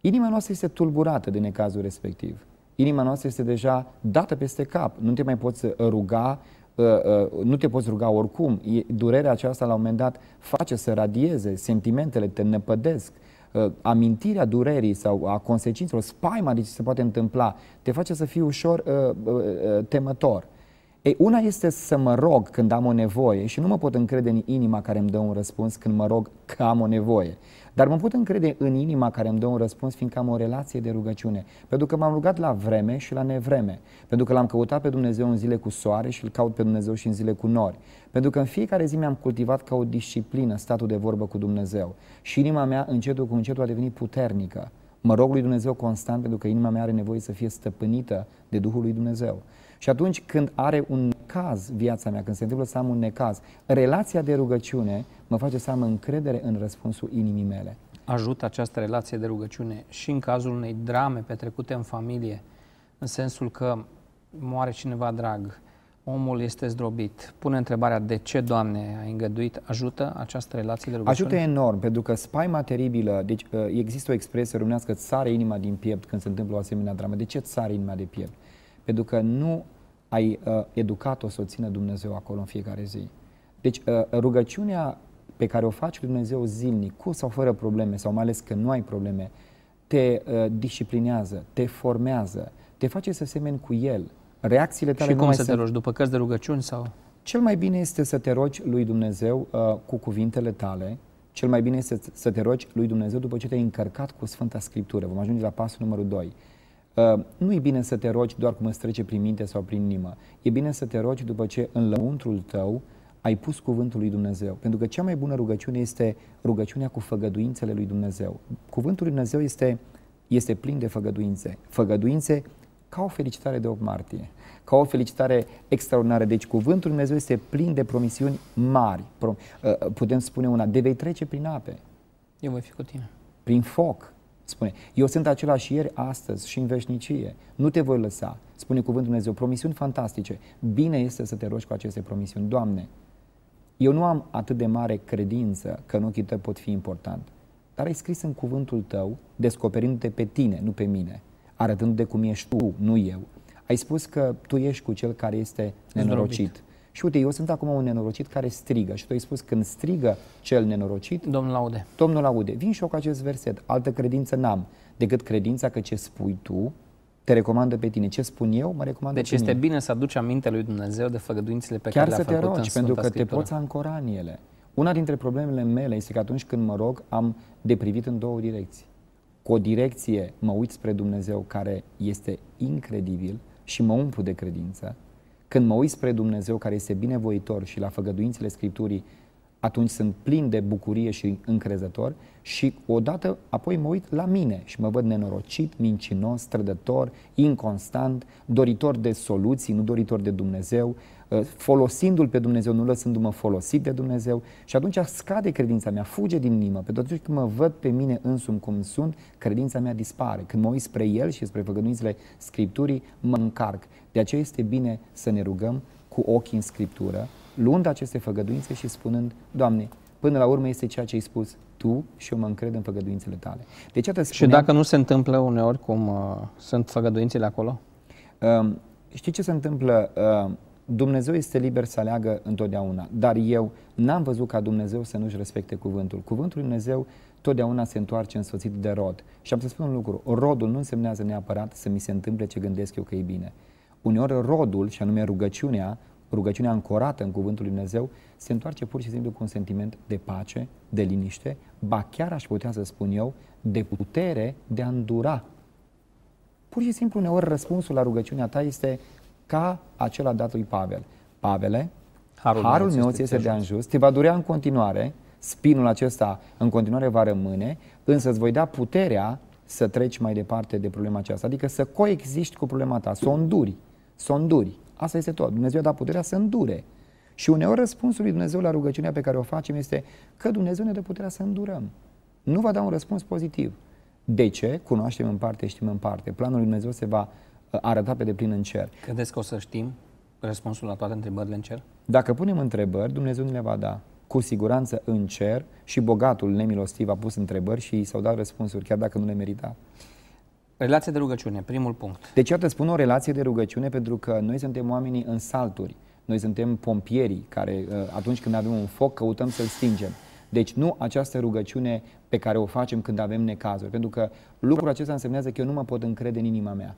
Speaker 2: inima noastră este tulburată de necazul respectiv. Inima noastră este deja dată peste cap. Nu te mai poți ruga Ă, ă, nu te poți ruga oricum. Durerea aceasta la un moment dat face să radieze, sentimentele te năpădesc, ă, amintirea durerii sau a consecințelor, spaima de ce se poate întâmpla, te face să fii ușor temător. Ei, una este să mă rog când am o nevoie și nu mă pot încrede în inima care îmi dă un răspuns când mă rog că am o nevoie. Dar mă pot încrede în inima care îmi dă un răspuns, fiindcă am o relație de rugăciune. Pentru că m-am rugat la vreme și la nevreme. Pentru că l-am căutat pe Dumnezeu în zile cu soare și îl caut pe Dumnezeu și în zile cu nori. Pentru că în fiecare zi mi-am cultivat ca o disciplină statul de vorbă cu Dumnezeu. Și inima mea încetul cu încetul a devenit puternică. Mă rog lui Dumnezeu constant pentru că inima mea are nevoie să fie stăpânită de Duhul lui Dumnezeu. Și atunci când are un caz viața mea, când se întâmplă să am un necaz, relația de rugăciune mă face să am încredere în răspunsul inimii mele.
Speaker 1: Ajută această relație de rugăciune și în cazul unei drame petrecute în familie, în sensul că moare cineva drag, omul este zdrobit. Pune întrebarea de ce, Doamne, a îngăduit? Ajută această relație de rugăciune? Ajută
Speaker 2: enorm, pentru că spaima teribilă, deci ă, există o expresie românească, sare inima din piept când se întâmplă o asemenea dramă. De ce sare inima de piept? pentru că nu ai uh, educat-o să o țină Dumnezeu acolo în fiecare zi. Deci uh, rugăciunea pe care o faci cu Dumnezeu zilnic, cu sau fără probleme, sau mai ales că nu ai probleme, te uh, disciplinează, te formează, te face să semeni cu El. Reacțiile tale Și cum să te rogi?
Speaker 1: După cărți de rugăciuni sau?
Speaker 2: Cel mai bine este să te rogi lui Dumnezeu uh, cu cuvintele tale, cel mai bine este să te rogi lui Dumnezeu după ce te-ai încărcat cu Sfânta Scriptură. Vom ajunge la pasul numărul 2. Ă, nu e bine să te rogi doar cum îți trece prin minte sau prin inimă. E bine să te rogi după ce în lăuntrul tău ai pus cuvântul lui Dumnezeu. Pentru că cea mai bună rugăciune este rugăciunea cu făgăduințele lui Dumnezeu. Cuvântul lui Dumnezeu este, este plin de făgăduințe. Făgăduințe ca o felicitare de 8 martie, ca o felicitare extraordinară. Deci cuvântul lui Dumnezeu este plin de promisiuni mari. Ă, putem spune una, de vei trece prin ape. Eu voi fi cu tine. Prin foc Spune, eu sunt același ieri, astăzi și în veșnicie. Nu te voi lăsa, spune cuvântul Dumnezeu. Promisiuni fantastice. Bine este să te rogi cu aceste promisiuni. Doamne, eu nu am atât de mare credință că în ochii tăi pot fi important, dar ai scris în cuvântul tău, descoperindu-te pe tine, nu pe mine, arătându-te cum ești tu, nu eu. Ai spus că tu ești cu cel care este nenorocit. Zdrobit. Și uite, eu sunt acum un nenorocit care strigă și tu ai spus când strigă cel nenorocit, Domnul aude. Domnul aude. Vin și eu cu acest verset. Altă credință n-am decât credința că ce spui tu te recomandă pe tine. Ce spun eu, mă recomandă Deci pe este
Speaker 1: bine să aduci aminte lui Dumnezeu de făgăduințele pe Chiar care le-a făcut rogi, în Sfânta pentru că Scriptură. te poți
Speaker 2: ancora în ele. Una dintre problemele mele este că atunci când mă rog, am deprivit în două direcții. Cu o direcție mă uit spre Dumnezeu care este incredibil și mă umplu de credință când mă uit spre Dumnezeu care este binevoitor și la făgăduințele Scripturii, atunci sunt plin de bucurie și încrezător și odată apoi mă uit la mine și mă văd nenorocit, mincinos, strădător, inconstant, doritor de soluții, nu doritor de Dumnezeu, uh, folosindu-L pe Dumnezeu, nu lăsându-mă folosit de Dumnezeu și atunci scade credința mea, fuge din inimă, pentru atunci când mă văd pe mine însumi cum sunt, credința mea dispare. Când mă uit spre El și spre făgăduințele Scripturii, mă încarc. De aceea este bine să ne rugăm cu ochii în Scriptură, luând aceste făgăduințe și spunând, Doamne, până la urmă este ceea ce ai spus tu și eu mă încred în făgăduințele tale. Deci, spuneam, și dacă nu se întâmplă uneori cum uh, sunt făgăduințele acolo? Uh, știi ce se întâmplă? Uh, Dumnezeu este liber să aleagă întotdeauna, dar eu n-am văzut ca Dumnezeu să nu-și respecte cuvântul. Cuvântul lui Dumnezeu totdeauna se întoarce însoțit de rod. Și am să spun un lucru, rodul nu însemnează neapărat să mi se întâmple ce gândesc eu că e bine. Uneori rodul, și anume rugăciunea, rugăciunea ancorată în Cuvântul Lui Dumnezeu, se întoarce pur și simplu cu un sentiment de pace, de liniște, ba chiar aș putea să spun eu, de putere de a îndura. Pur și simplu uneori răspunsul la rugăciunea ta este ca acela dat lui Pavel. Pavele, harul, harul meu ți este de anjus, te va durea în continuare, spinul acesta în continuare va rămâne, însă îți voi da puterea să treci mai departe de problema aceasta, adică să coexiști cu problema ta, să o înduri să înduri. Asta este tot. Dumnezeu a dat puterea să îndure. Și uneori răspunsul lui Dumnezeu la rugăciunea pe care o facem este că Dumnezeu ne dă puterea să îndurăm. Nu va da un răspuns pozitiv. De ce? Cunoaștem în parte, știm în parte. Planul lui Dumnezeu se va uh, arăta pe deplin în cer.
Speaker 1: Credeți că o să știm răspunsul la toate întrebările în cer?
Speaker 2: Dacă punem întrebări, Dumnezeu ne le va da. Cu siguranță în cer și bogatul nemilostiv a pus întrebări și i s-au dat răspunsuri, chiar dacă nu le merita.
Speaker 1: Relație de rugăciune, primul punct.
Speaker 2: De ce te spun o relație de rugăciune pentru că noi suntem oamenii în salturi. Noi suntem pompierii care uh, atunci când avem un foc căutăm să-l stingem. Deci nu această rugăciune pe care o facem când avem necazuri, pentru că lucrul acesta însemnează că eu nu mă pot încrede în inima mea.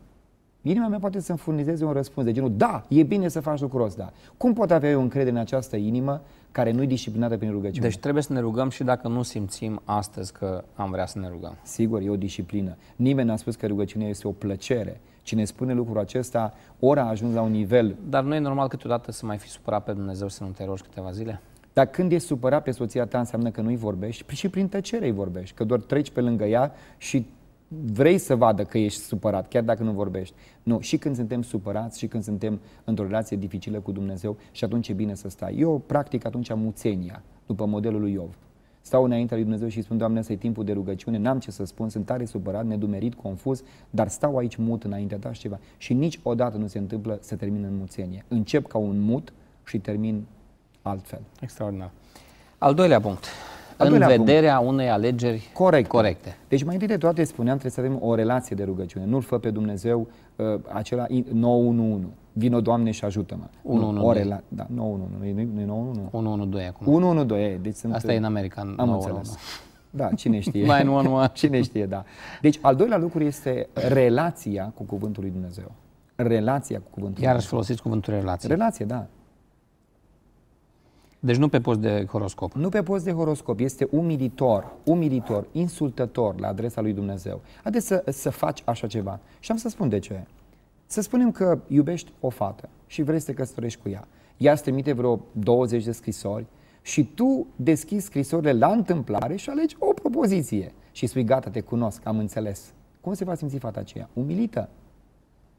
Speaker 2: Inima mea poate să-mi furnizeze un răspuns de genul, da, e bine să faci lucrul ăsta. Cum pot avea eu încredere în această inimă care nu e disciplinată prin rugăciune? Deci trebuie să ne rugăm și dacă nu simțim astăzi că am vrea să ne rugăm. Sigur, e o disciplină. Nimeni n-a spus că rugăciunea este o plăcere. Cine spune lucrul acesta, ora a ajuns la un nivel. Dar nu e normal câteodată să mai fi supărat pe Dumnezeu să nu te rogi câteva zile? Dar când ești supărat pe soția ta, înseamnă că nu-i vorbești și prin tăcere îi vorbești, că doar treci pe lângă ea și vrei să vadă că ești supărat, chiar dacă nu vorbești. Nu, și când suntem supărați și când suntem într-o relație dificilă cu Dumnezeu și atunci e bine să stai. Eu practic atunci muțenia, după modelul lui Iov. Stau înaintea lui Dumnezeu și spun, Doamne, să să-i timpul de rugăciune, n-am ce să spun, sunt tare supărat, nedumerit, confuz, dar stau aici mut înaintea ta și ceva. Și niciodată nu se întâmplă să termin în muțenie. Încep ca un mut și termin altfel. Extraordinar. Al doilea punct în vederea punct. unei alegeri Corect. corecte. Deci mai întâi de toate spuneam, trebuie să avem o relație de rugăciune. Nu-L fă pe Dumnezeu uh, acela 911. Vino, Doamne, și ajută-mă. 112. Orela, da, 911, nu e 911. 112 acum. 112, deci Asta e în american Am 911. înțeles. Da, cine *laughs* știe. one. cine știe, da. Deci, al doilea lucru este relația cu Cuvântul lui Dumnezeu. Relația cu Cuvântul Iar lui Dumnezeu. Iar folosiți cuvântul relație. Relație, da. Deci nu pe post de horoscop. Nu pe post de horoscop. Este umilitor, umilitor, insultător la adresa lui Dumnezeu. Haideți să, să faci așa ceva. Și am să spun de ce. Să spunem că iubești o fată și vrei să te căsătorești cu ea. Ea îți trimite vreo 20 de scrisori și tu deschizi scrisorile la întâmplare și alegi o propoziție și spui gata, te cunosc, am înțeles. Cum se va simți fata aceea? Umilită.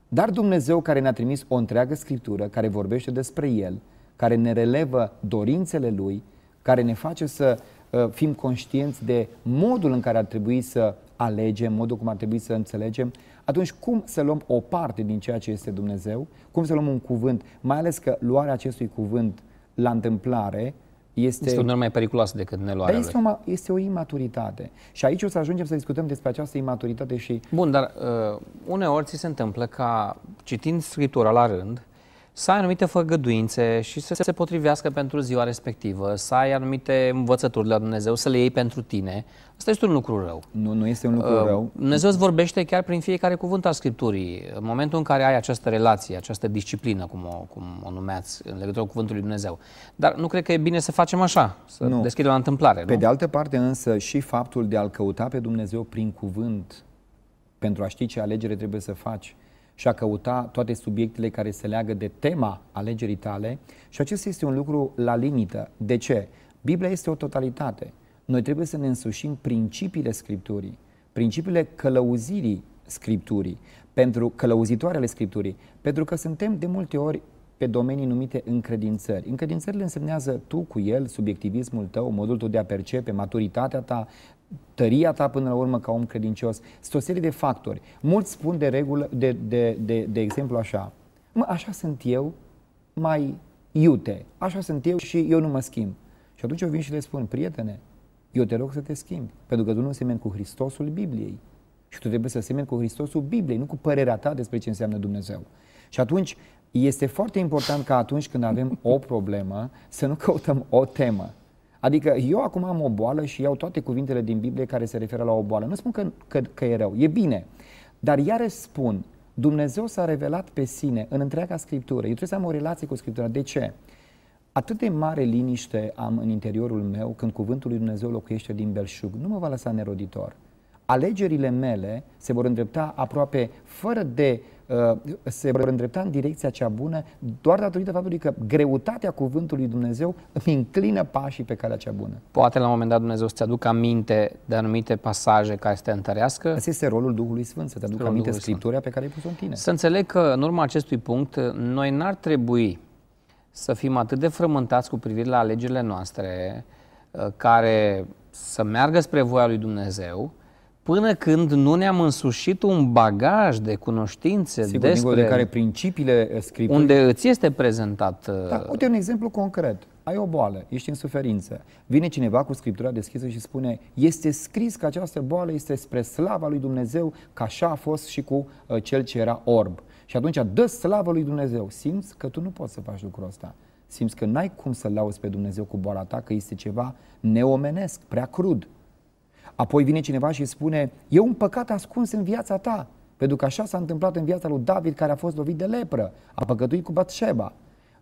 Speaker 2: Dar Dumnezeu care ne-a trimis o întreagă scriptură care vorbește despre El, care ne relevă dorințele Lui, care ne face să uh, fim conștienți de modul în care ar trebui să alegem, modul cum ar trebui să înțelegem, atunci cum să luăm o parte din ceea ce este Dumnezeu, cum să luăm un cuvânt, mai ales că luarea acestui cuvânt la întâmplare este... Este uneori
Speaker 1: mai periculoasă decât neluarea dar este,
Speaker 2: O, este o imaturitate. Și aici o să ajungem să discutăm despre această imaturitate și... Bun, dar uh, uneori ți se întâmplă ca
Speaker 1: citind Scriptura la rând, să ai anumite făgăduințe și să se potrivească pentru ziua respectivă, să ai anumite învățături de la Dumnezeu, să le iei pentru tine. Asta este un lucru
Speaker 2: rău. Nu, nu este un lucru uh, rău.
Speaker 1: Dumnezeu îți vorbește chiar prin fiecare cuvânt al Scripturii. În momentul în care ai această relație, această disciplină, cum o, cum o numeați, în legătură cu cuvântul lui Dumnezeu. Dar nu cred că e bine să facem așa, să nu. deschidem
Speaker 2: la întâmplare. Pe nu? de altă parte însă și faptul de a-L căuta pe Dumnezeu prin cuvânt, pentru a ști ce alegere trebuie să faci, și a căuta toate subiectele care se leagă de tema alegerii tale și acesta este un lucru la limită. De ce? Biblia este o totalitate. Noi trebuie să ne însușim principiile Scripturii, principiile călăuzirii Scripturii, pentru călăuzitoarele Scripturii, pentru că suntem de multe ori pe domenii numite încredințări. Încredințările însemnează tu cu el, subiectivismul tău, modul tău de a percepe, maturitatea ta, tăria ta până la urmă ca om credincios. Sunt o serie de factori. Mulți spun de regulă, de, de, de, de exemplu așa, mă, așa sunt eu, mai iute, așa sunt eu și eu nu mă schimb. Și atunci eu vin și le spun, prietene, eu te rog să te schimbi, pentru că tu nu semeni cu Hristosul Bibliei. Și tu trebuie să semeni cu Hristosul Bibliei, nu cu părerea ta despre ce înseamnă Dumnezeu. Și atunci este foarte important ca atunci când avem o problemă să nu căutăm o temă, Adică eu acum am o boală și iau toate cuvintele din Biblie care se referă la o boală. Nu spun că, că, că e rău, e bine. Dar iarăși spun, Dumnezeu s-a revelat pe sine în întreaga Scriptură. Eu trebuie să am o relație cu Scriptura. De ce? Atât de mare liniște am în interiorul meu când cuvântul lui Dumnezeu locuiește din belșug. Nu mă va lăsa neroditor alegerile mele se vor îndrepta aproape fără de uh, se vor îndrepta în direcția cea bună doar datorită faptului că greutatea cuvântului Dumnezeu îmi înclină pașii pe calea cea bună.
Speaker 1: Poate la un moment dat Dumnezeu să-ți aducă aminte de anumite
Speaker 2: pasaje care să te întărească. Asta este rolul Duhului Sfânt, să te aducă aminte Duhului Scriptura Sfânt. pe care ai pus-o în tine. Să înțeleg că
Speaker 1: în urma acestui punct noi n-ar trebui să fim atât de frământați cu privire la alegerile noastre uh, care să meargă spre voia lui Dumnezeu, până când nu ne-am însușit un bagaj de cunoștințe Sigur, despre... de care principiile eh, Scripturii... Unde îți este prezentat... Eh, da, uite
Speaker 2: un exemplu concret. Ai o boală, ești în suferință. Vine cineva cu Scriptura deschisă și spune este scris că această boală este spre slava lui Dumnezeu, că așa a fost și cu eh, cel ce era orb. Și atunci dă slavă lui Dumnezeu. Simți că tu nu poți să faci lucrul ăsta. Simți că n-ai cum să-L lauzi pe Dumnezeu cu boala ta, că este ceva neomenesc, prea crud, Apoi vine cineva și spune, e un păcat ascuns în viața ta, pentru că așa s-a întâmplat în viața lui David care a fost lovit de lepră, a păcătuit cu Batșeba.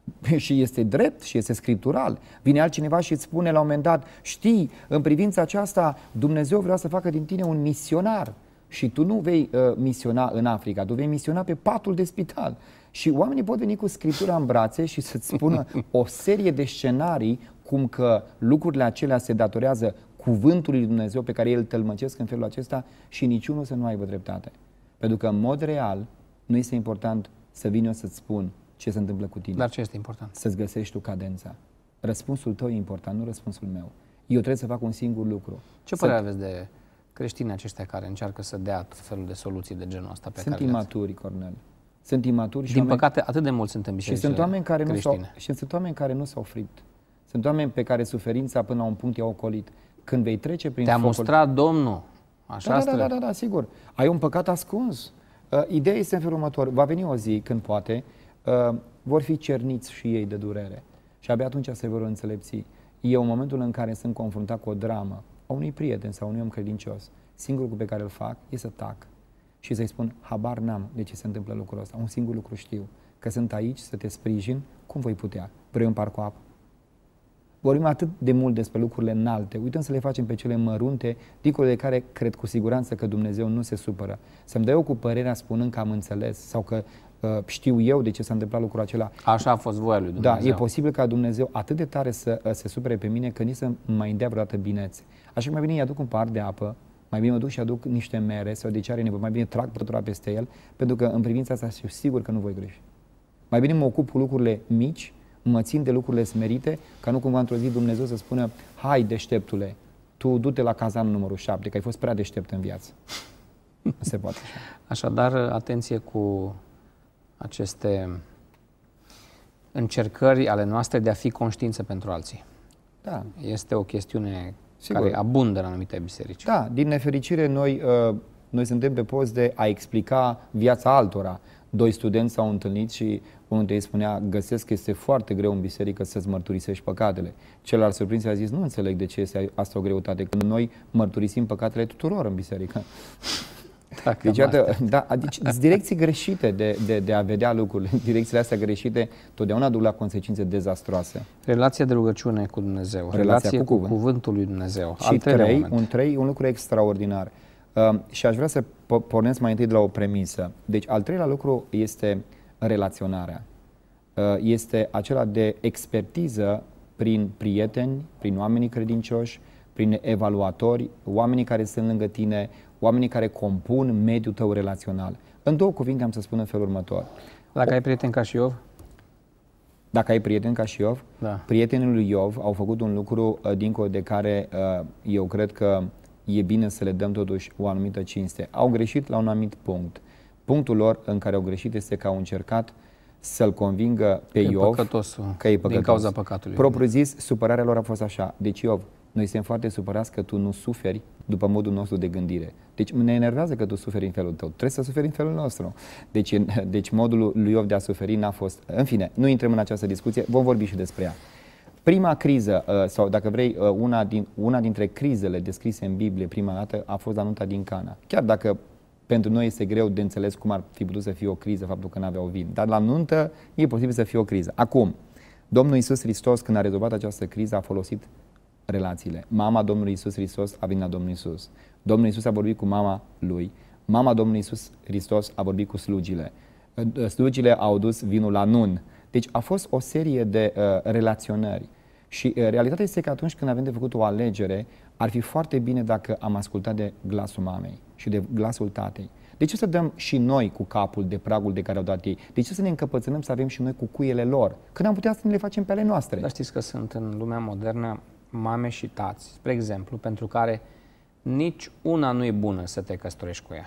Speaker 2: *laughs* Și este drept și este scriptural. Vine altcineva și îți spune la un moment dat, știi, în privința aceasta Dumnezeu vrea să facă din tine un misionar și tu nu vei uh, misiona în Africa, tu vei misiona pe patul de spital. Și oamenii pot veni cu scriptura în brațe și să-ți spună *laughs* o serie de scenarii cum că lucrurile acelea se datorează cuvântul lui Dumnezeu pe care el îl tălmăcesc în felul acesta și niciunul să nu aibă dreptate. Pentru că, în mod real, nu este important să vin eu să-ți spun ce se întâmplă cu tine. Dar ce este important? Să-ți găsești tu cadența. Răspunsul tău e important, nu răspunsul meu. Eu trebuie să fac un singur lucru. Ce să... părere
Speaker 1: aveți de creștinii aceștia care încearcă să dea tot felul de soluții de genul ăsta pe Sunt care imaturi, Cornel. Sunt imaturi și Din oameni... păcate, atât
Speaker 2: de mulți sunt în și sunt oameni care creștine. nu s-au, Și sunt oameni care nu s-au frit. Sunt oameni pe care suferința până la un punct i-a ocolit. Când vei trece prin Te-a focul... mustrat Domnul. Așa da, da, da, da, da, da, sigur. Ai un păcat ascuns. Uh, ideea este în felul următor. Va veni o zi, când poate, uh, vor fi cerniți și ei de durere. Și abia atunci se vor înțelepți. E un momentul în care sunt confruntat cu o dramă, a unui prieten sau unui om credincios, singurul lucru pe care îl fac e să tac și să-i spun, habar n-am de ce se întâmplă lucrul ăsta. Un singur lucru știu, că sunt aici să te sprijin cum voi putea. Vrei un par cu apă? Vorbim atât de mult despre lucrurile înalte, uităm să le facem pe cele mărunte, dincolo de care cred cu siguranță că Dumnezeu nu se supără. Să-mi dai eu cu părerea spunând că am înțeles sau că uh, știu eu de ce s-a întâmplat lucrul acela.
Speaker 1: Așa a fost voia lui Dumnezeu. Da, e
Speaker 2: posibil ca Dumnezeu atât de tare să uh, se supere pe mine că nici să mai îndea vreodată binețe. Așa că mai bine îi aduc un par de apă, mai bine mă duc și aduc niște mere sau de ce are nevoie, mai bine trag pătura peste el, pentru că în privința asta sunt sigur că nu voi greși. Mai bine mă ocup cu lucrurile mici mă țin de lucrurile smerite, ca nu cumva într-o zi Dumnezeu să spună, hai deșteptule, tu du-te la cazanul numărul 7, că ai fost prea deștept în viață. Nu se poate.
Speaker 1: Așadar, atenție cu aceste încercări ale noastre de a fi conștiință pentru
Speaker 2: alții. Da. Este o chestiune Sigur. care abundă în anumite biserici. Da, din nefericire noi, uh, noi suntem pe post de a explica viața altora doi studenți s-au întâlnit și unul dintre ei spunea, găsesc că este foarte greu în biserică să-ți mărturisești păcatele. Celălalt surprins a zis, nu înțeleg de ce este asta o greutate, că noi mărturisim păcatele tuturor în biserică. Deci, da, deci, iată, da, adici, direcții greșite de, de, de a vedea lucrurile, *laughs* direcțiile astea greșite, totdeauna duc la consecințe dezastroase. Relația de rugăciune cu Dumnezeu, relația, relația cu, cuvânt. cu cuvântul lui Dumnezeu. Și trei, un, trei, un lucru extraordinar. Uh, și aș vrea să pornesc mai întâi de la o premisă. Deci, al treilea lucru este relaționarea. Uh, este acela de expertiză prin prieteni, prin oamenii credincioși, prin evaluatori, oamenii care sunt lângă tine, oamenii care compun mediul tău relațional. În două cuvinte am să spun în felul următor. Dacă o... ai prieten ca și eu? Dacă ai prieten ca și Iov, da. prietenii lui Iov au făcut un lucru uh, dincolo de care uh, eu cred că e bine să le dăm totuși o anumită cinste. Au greșit la un anumit punct. Punctul lor în care au greșit este că au încercat să-l convingă pe că Iov păcătos, că e păcătos. Din cauza păcatului. Propriu zis, supărarea lor a fost așa. Deci Iov, noi suntem foarte supărați că tu nu suferi după modul nostru de gândire. Deci ne enervează că tu suferi în felul tău. Trebuie să suferi în felul nostru. Deci, deci modul lui Iov de a suferi n-a fost... În fine, nu intrăm în această discuție, vom vorbi și despre ea. Prima criză, uh, sau dacă vrei, uh, una, din, una dintre crizele descrise în Biblie prima dată a fost la nunta din Cana. Chiar dacă pentru noi este greu de înțeles cum ar fi putut să fie o criză faptul că n-aveau vin. Dar la nuntă e posibil să fie o criză. Acum, Domnul Isus Hristos, când a rezolvat această criză, a folosit relațiile. Mama Domnului Isus Hristos a venit la Domnul Isus. Domnul Isus a vorbit cu mama lui. Mama Domnului Isus Hristos a vorbit cu slugile. Slugile au dus vinul la nun. Deci a fost o serie de uh, relaționări. Și uh, realitatea este că atunci când avem de făcut o alegere, ar fi foarte bine dacă am ascultat de glasul mamei și de glasul tatei. De ce să dăm și noi cu capul de pragul de care au dat ei? De ce să ne încăpățânăm să avem și noi cu cuiele lor? Când am putea să ne le facem pe ale noastre? Dar știți că sunt în lumea modernă mame și tați, spre exemplu, pentru care nici una nu e bună să te căsătorești cu ea.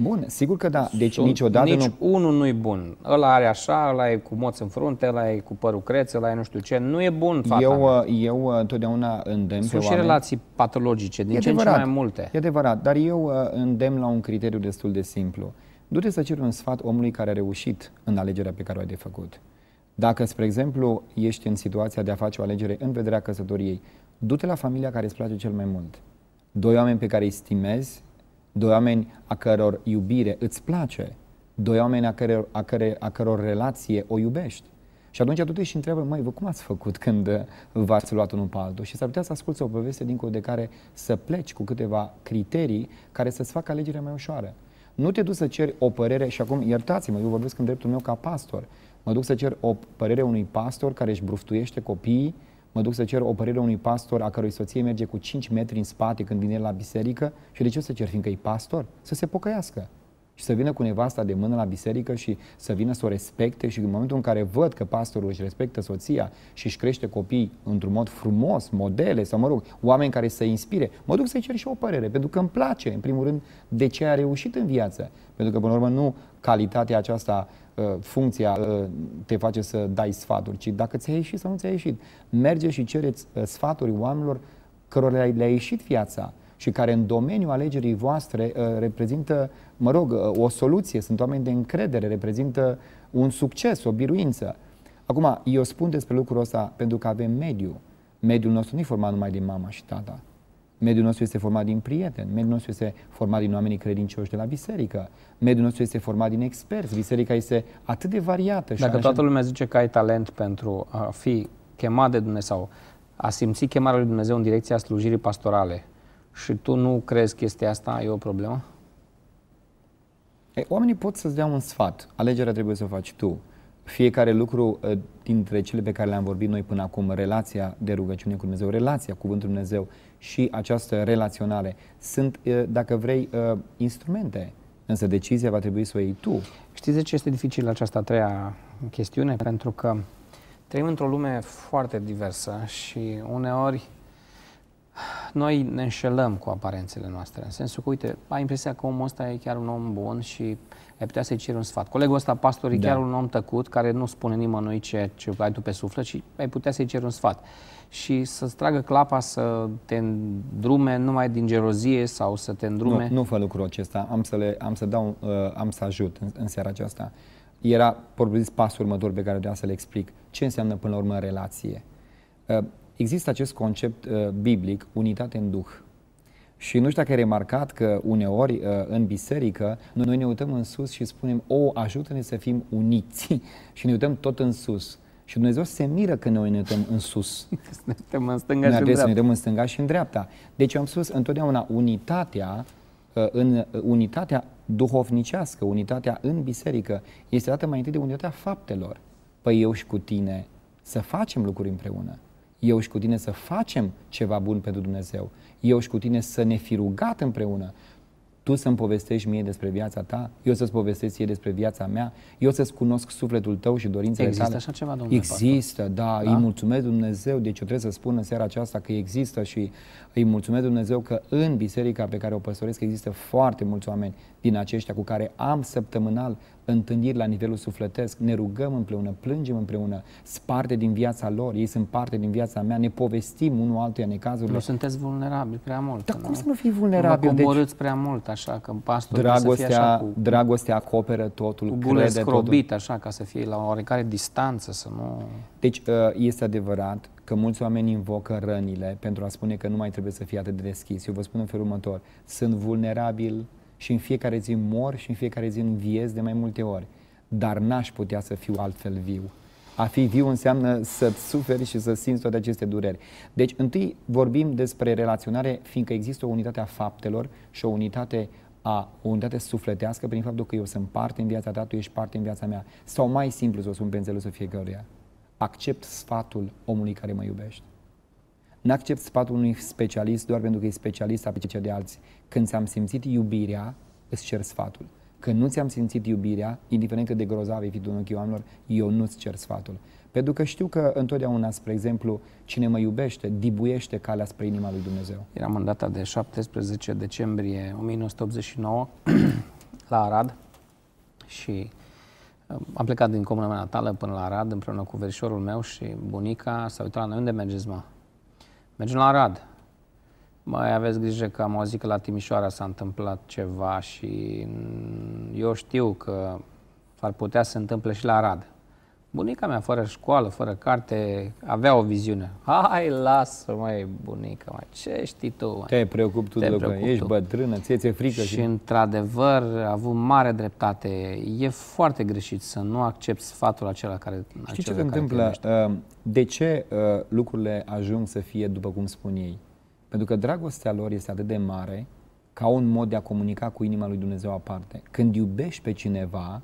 Speaker 2: Bun, sigur că da. Deci Sunt, niciodată nici nu... unul nu e bun.
Speaker 1: Ăla are așa, ăla e cu moț în frunte, ăla e cu părul creț, ăla e nu știu ce. Nu e bun fata Eu,
Speaker 2: uh, eu întotdeauna uh, îndemn Sunt pe și oameni... relații patologice, din e ce mai multe. E adevărat, dar eu uh, îndemn la un criteriu destul de simplu. Du-te să ceri un sfat omului care a reușit în alegerea pe care o ai de făcut. Dacă, spre exemplu, ești în situația de a face o alegere în vederea căsătoriei, du-te la familia care îți place cel mai mult. Doi oameni pe care îi stimezi, doi oameni a căror iubire îți place, doi oameni a căror, a, căre, a căror relație o iubești. Și atunci tu te și întrebă, măi, vă cum ați făcut când v-ați luat unul pe altul? Și s-ar putea să asculți o poveste dincolo de care să pleci cu câteva criterii care să-ți facă alegerea mai ușoară. Nu te duci să ceri o părere și acum, iertați-mă, eu vorbesc în dreptul meu ca pastor. Mă duc să cer o părere unui pastor care își bruftuiește copiii mă duc să cer o părere unui pastor a cărui soție merge cu 5 metri în spate când vine la biserică și de ce să cer, fiindcă e pastor? Să se pocăiască și să vină cu nevasta de mână la biserică și să vină să o respecte și în momentul în care văd că pastorul își respectă soția și își crește copii într-un mod frumos, modele sau, mă rog, oameni care să inspire, mă duc să-i cer și o părere, pentru că îmi place, în primul rând, de ce a reușit în viață. Pentru că, până la urmă, nu calitatea aceasta Uh, funcția uh, te face să dai sfaturi, ci dacă ți-a ieșit sau nu ți-a ieșit. Merge și cereți uh, sfaturi oamenilor cărora le-a ieșit viața și care în domeniul alegerii voastre reprezintă, mă rog, o soluție, sunt oameni de încredere, reprezintă un succes, o biruință. Acum, eu spun despre lucrul ăsta pentru că avem mediu. Mediul nostru nu e format numai din mama și tata Mediul nostru este format din prieteni, mediul nostru este format din oamenii credincioși de la biserică, mediul nostru este format din experți, biserica este atât de variată. Dacă așa... toată
Speaker 1: lumea zice că ai talent pentru a fi
Speaker 2: chemat de Dumnezeu
Speaker 1: sau a simți chemarea lui Dumnezeu în direcția slujirii pastorale și tu nu crezi că este asta e o
Speaker 2: problemă? Ei, oamenii pot să-ți dea un sfat, alegerea trebuie să o faci tu fiecare lucru dintre cele pe care le-am vorbit noi până acum, relația de rugăciune cu Dumnezeu, relația cu Cuvântul Dumnezeu, și această relaționare. Sunt, dacă vrei, instrumente, însă decizia va trebui să o iei tu. Știți de ce este dificil această a treia chestiune? Pentru că
Speaker 1: trăim într-o lume foarte diversă și uneori noi ne înșelăm cu aparențele noastre, în sensul că, uite, ai impresia că omul ăsta e chiar un om bun și ai putea să-i ceri un sfat. Colegul ăsta, pastor, e da. chiar un om tăcut, care nu spune nimănui ce, ce ai tu pe suflet și ai putea să-i ceri un sfat. Și să-ți tragă clapa să te îndrume numai din gelozie sau să te
Speaker 2: îndrume... Nu, nu fă lucrul acesta, am să, le, am să, dau, uh, am să ajut în, în seara aceasta. Era, probabil, pasul următor pe care vreau să-l explic. Ce înseamnă, până la urmă, relație? Uh, există acest concept uh, biblic, unitate în Duh. Și nu știu dacă ai remarcat că uneori uh, în biserică noi ne uităm în sus și spunem, o, oh, ajută-ne să fim uniți *laughs* și ne uităm tot în sus. Și Dumnezeu se miră că noi ne uităm în sus. *laughs* ne
Speaker 1: uităm în stânga noi și în să ne uităm
Speaker 2: în stânga și în dreapta. Deci am spus întotdeauna unitatea uh, în uh, unitatea duhovnicească, unitatea în biserică, este dată mai întâi de unitatea faptelor. Păi eu și cu tine să facem lucruri împreună eu și cu tine să facem ceva bun pentru Dumnezeu, eu și cu tine să ne fi rugat împreună, tu să-mi povestești mie despre viața ta, eu să-ți povestesc ție despre viața mea, eu să-ți cunosc sufletul tău și dorințele există tale. Există așa ceva, domnule Există, da, da, îi mulțumesc Dumnezeu, deci eu trebuie să spun în seara aceasta că există și îi mulțumesc Dumnezeu că în biserica pe care o păstoresc există foarte mulți oameni din aceștia cu care am săptămânal întâlniri la nivelul sufletesc, ne rugăm împreună, plângem împreună, sparte din viața lor, ei sunt parte din viața mea, ne povestim unul altuia necazurile. Nu sunteți vulnerabili prea mult. Dar nu? cum să nu fii vulnerabil? Nu
Speaker 1: deci... prea mult, așa, că pastorul dragostea, să fie așa cu, dragostea
Speaker 2: acoperă totul, cu crede scrobit, totul. așa, ca să fie la oarecare distanță, să nu... Deci uh, este adevărat că mulți oameni invocă rănile pentru a spune că nu mai trebuie să fie atât de deschis. Eu vă spun în felul următor, sunt vulnerabil, și în fiecare zi mor și în fiecare zi înviez de mai multe ori. Dar n-aș putea să fiu altfel viu. A fi viu înseamnă să suferi și să simți toate aceste dureri. Deci, întâi vorbim despre relaționare, fiindcă există o unitate a faptelor și o unitate a o unitate sufletească prin faptul că eu sunt parte în viața ta, tu ești parte în viața mea. Sau mai simplu să o spun pe înțelesul fiecăruia. Accept sfatul omului care mă iubește. Nu accept sfatul unui specialist doar pentru că e specialist, aplice de alții, când ți-am simțit iubirea, îți cer sfatul. Când nu ți-am simțit iubirea, indiferent cât de grozav e fi tu în ochii oamenilor, eu nu-ți cer sfatul. Pentru că știu că întotdeauna, spre exemplu, cine mă iubește, dibuiește calea spre inima lui Dumnezeu.
Speaker 1: Eram în data de 17 decembrie 1989 *clears throat* la Arad și uh, am plecat din comuna mea natală până la Arad împreună cu verișorul meu și bunica s-a uitat la noi, unde mergeți, mă? Mergem la Arad mai aveți grijă că am auzit că la Timișoara s-a întâmplat ceva și eu știu că ar putea să întâmple și la Arad. Bunica mea, fără școală, fără carte, avea o viziune. Hai, lasă, mai bunica, mai ce știi tu? Mai? Te preocupi tu Te de preocup ești bătrână, ție ți-e frică. Și, și... într-adevăr, a avut mare dreptate. E foarte greșit să nu accepti sfatul acela care Știi ce se întâmplă?
Speaker 2: Uh, de ce uh, lucrurile ajung să fie după cum spun ei? Pentru că dragostea lor este atât de mare ca un mod de a comunica cu inima lui Dumnezeu aparte. Când iubești pe cineva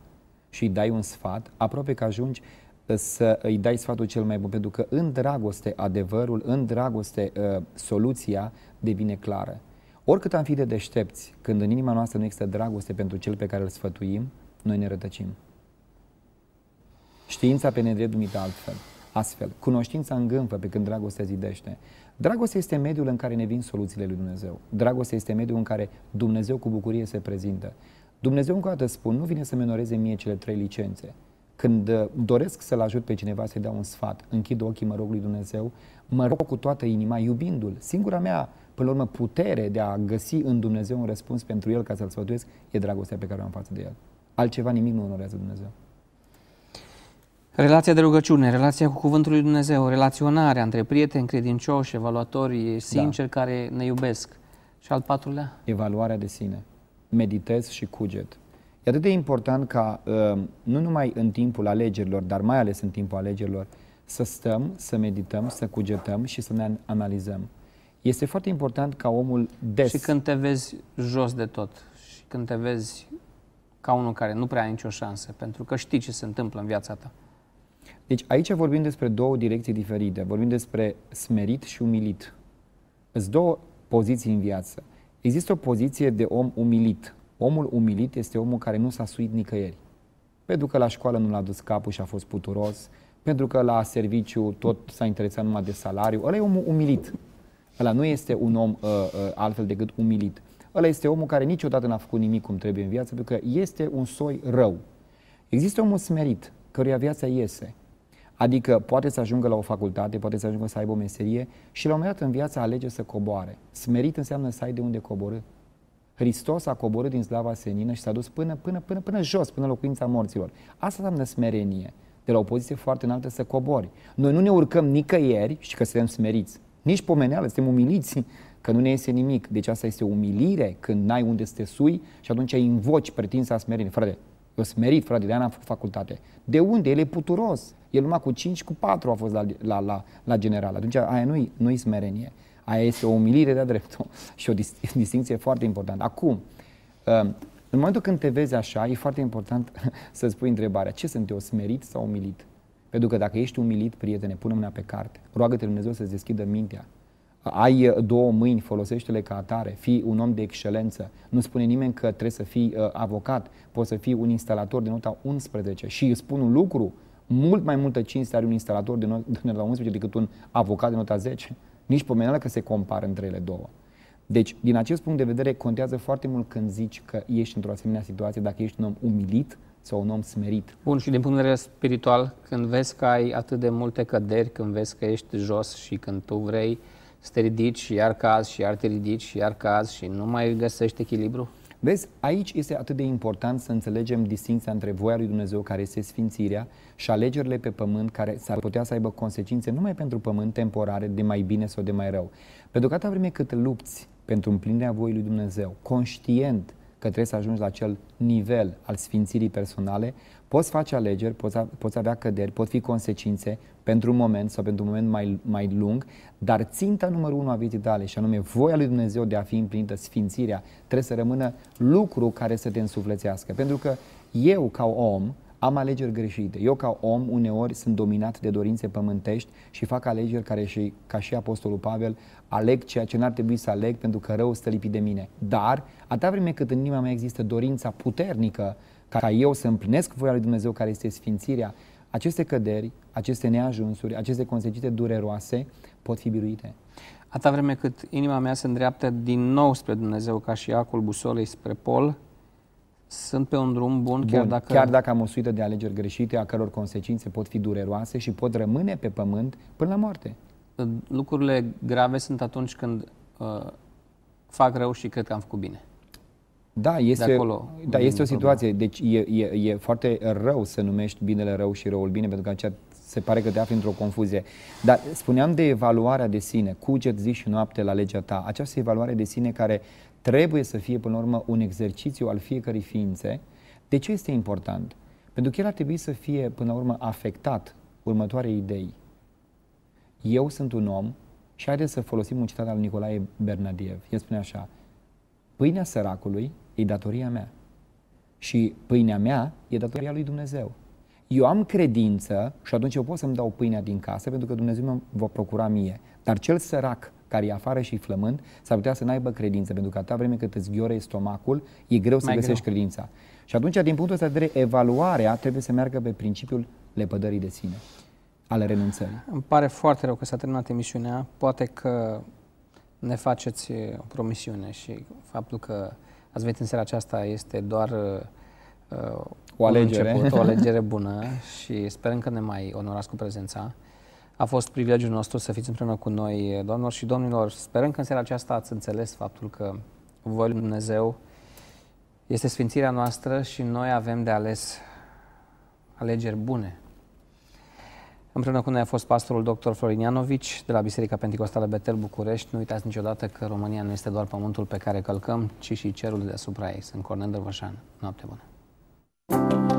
Speaker 2: și îi dai un sfat, aproape că ajungi uh, să îi dai sfatul cel mai bun, pentru că în dragoste adevărul, în dragoste uh, soluția devine clară. Oricât am fi de deștepți, când în inima noastră nu există dragoste pentru cel pe care îl sfătuim, noi ne rătăcim. Știința pe nedrept numită altfel, astfel. Cunoștința îngânfă pe când dragostea zidește. Dragostea este mediul în care ne vin soluțiile lui Dumnezeu. Dragostea este mediul în care Dumnezeu cu bucurie se prezintă. Dumnezeu, încă o dată spun, nu vine să menoreze mie cele trei licențe. Când uh, doresc să-l ajut pe cineva să-i dau un sfat, închid ochii, mă rog lui Dumnezeu, mă rog cu toată inima, iubindu-l. Singura mea, până la urmă, putere de a găsi în Dumnezeu un răspuns pentru el ca să-l sfătuiesc, e dragostea pe care o am față de el. Altceva nimic nu onorează Dumnezeu.
Speaker 1: Relația de rugăciune, relația cu Cuvântul lui Dumnezeu, relaționarea între prieteni credincioși, evaluatori sinceri da. care ne iubesc. Și al patrulea?
Speaker 2: Evaluarea de sine. Meditez și cuget. E atât de important ca, ă, nu numai în timpul alegerilor, dar mai ales în timpul alegerilor, să stăm, să medităm, să cugetăm și să ne analizăm. Este foarte important ca omul des... Și când te vezi
Speaker 1: jos de tot și când te vezi ca unul care nu prea ai nicio șansă, pentru că știi ce se întâmplă în viața ta.
Speaker 2: Deci aici vorbim despre două direcții diferite. Vorbim despre smerit și umilit. Sunt două poziții în viață. Există o poziție de om umilit. Omul umilit este omul care nu s-a suit nicăieri. Pentru că la școală nu l-a dus capul și a fost puturos, pentru că la serviciu tot s-a interesat numai de salariu. Ăla e omul umilit. Ăla nu este un om uh, uh, altfel decât umilit. Ăla este omul care niciodată n-a făcut nimic cum trebuie în viață, pentru că este un soi rău. Există omul smerit, căruia viața iese Adică poate să ajungă la o facultate, poate să ajungă să aibă o meserie și la un moment dat în viață alege să coboare. Smerit înseamnă să ai de unde coborâ. Hristos a coborât din slava senină și s-a dus până, până, până, până jos, până locuința morților. Asta înseamnă smerenie. De la o poziție foarte înaltă să cobori. Noi nu ne urcăm nicăieri și că suntem smeriți. Nici pomeneală, suntem umiliți că nu ne iese nimic. Deci asta este umilire când n-ai unde să te sui și atunci invoci pretinsa smerenie. Frate, smerit, frate, de aia am făcut facultate. De unde? El e puturos. El numai cu 5, cu 4 a fost la, la, la, la general. Atunci aia nu-i, nu-i smerenie. Aia este o umilire de-a dreptul *laughs* și o *laughs* distinție foarte importantă. Acum, um, în momentul când te vezi așa, e foarte important *laughs* să-ți pui întrebarea, ce sunt eu, smerit sau umilit? Pentru că dacă ești umilit, prietene, pune mâna pe carte. Roagă-te Dumnezeu să-ți deschidă mintea ai două mâini, folosește-le ca atare, fii un om de excelență. Nu spune nimeni că trebuie să fii uh, avocat, poți să fii un instalator de nota 11 și îți spun un lucru, mult mai multă cinste are un instalator de, nota 11 decât un avocat de nota 10. Nici pomenală că se compară între ele două. Deci, din acest punct de vedere, contează foarte mult când zici că ești într-o asemenea situație, dacă ești un om umilit sau un om smerit. Bun, și
Speaker 1: din punct de vedere spiritual, când vezi că ai atât de multe căderi, când vezi că ești jos și când
Speaker 2: tu vrei să te ridici și iar caz și iar te ridici și iar caz și nu mai găsești echilibru? Vezi, aici este atât de important să înțelegem distinția între voia lui Dumnezeu, care este sfințirea, și alegerile pe pământ, care s-ar putea să aibă consecințe numai pentru pământ temporare, de mai bine sau de mai rău. Pentru că atâta vreme cât lupți pentru împlinirea voii lui Dumnezeu, conștient că trebuie să ajungi la acel nivel al sfințirii personale, Poți face alegeri, poți, poți avea căderi, pot fi consecințe pentru un moment sau pentru un moment mai, mai lung, dar ținta numărul unu a vieții tale, și anume voia lui Dumnezeu de a fi împlinită, sfințirea, trebuie să rămână lucru care să te însuflețească. Pentru că eu, ca om, am alegeri greșite. Eu, ca om, uneori sunt dominat de dorințe pământești și fac alegeri care, și, ca și Apostolul Pavel, aleg ceea ce n-ar trebui să aleg pentru că rău stă lipit de mine. Dar, atâta vreme cât în inima mea există dorința puternică ca eu să împlinesc voia lui Dumnezeu care este sfințirea, aceste căderi, aceste neajunsuri, aceste consecințe dureroase pot fi biruite.
Speaker 1: Atâta vreme cât inima mea se îndreaptă din nou spre Dumnezeu ca și acul
Speaker 2: busolei spre pol, sunt pe un drum bun, bun chiar, dacă... chiar dacă am o suită de alegeri greșite, a căror consecințe pot fi dureroase și pot rămâne pe pământ până la moarte.
Speaker 1: Lucrurile grave sunt atunci când uh, fac rău și cred că am făcut bine.
Speaker 2: Da, este, de acolo, da, este o situație. Deci e, e, e foarte rău să numești binele rău și răul bine, pentru că aceea se pare că te afli într-o confuzie. Dar spuneam de evaluarea de sine, cuget zi și noapte la legea ta, această evaluare de sine care trebuie să fie, până la urmă, un exercițiu al fiecărei ființe. De ce este important? Pentru că el ar trebui să fie, până la urmă, afectat următoarei idei. Eu sunt un om și haideți să folosim un citat al Nicolae Bernadiev. El spune așa, pâinea săracului e datoria mea și pâinea mea e datoria lui Dumnezeu. Eu am credință și atunci eu pot să-mi dau pâinea din casă pentru că Dumnezeu mă va procura mie. Dar cel sărac care e afară și flămând s-ar putea să n-aibă credință pentru că atâta vreme cât îți ghiore stomacul, e greu să Mai găsești greu. credința. Și atunci, din punctul ăsta de vedere, evaluarea trebuie să meargă pe principiul lepădării de sine, ale renunțării.
Speaker 1: Îmi pare foarte rău că s-a terminat emisiunea. Poate că ne faceți o promisiune și faptul că ați venit în seara aceasta este doar uh, o alegere. Început, o *laughs* alegere bună și sperăm că ne mai onorați cu prezența. A fost privilegiul nostru să fiți împreună cu noi, doamnelor și domnilor. Sperăm că în seara aceasta ați înțeles faptul că voi Dumnezeu este sfințirea noastră și noi avem de ales alegeri bune Împreună cu noi a fost pastorul dr. Florin Ianovici de la Biserica Pentecostală Betel București. Nu uitați niciodată că România nu este doar pământul pe care călcăm, ci și cerul deasupra ei. Sunt Cornel Dăvășan. Noapte bună!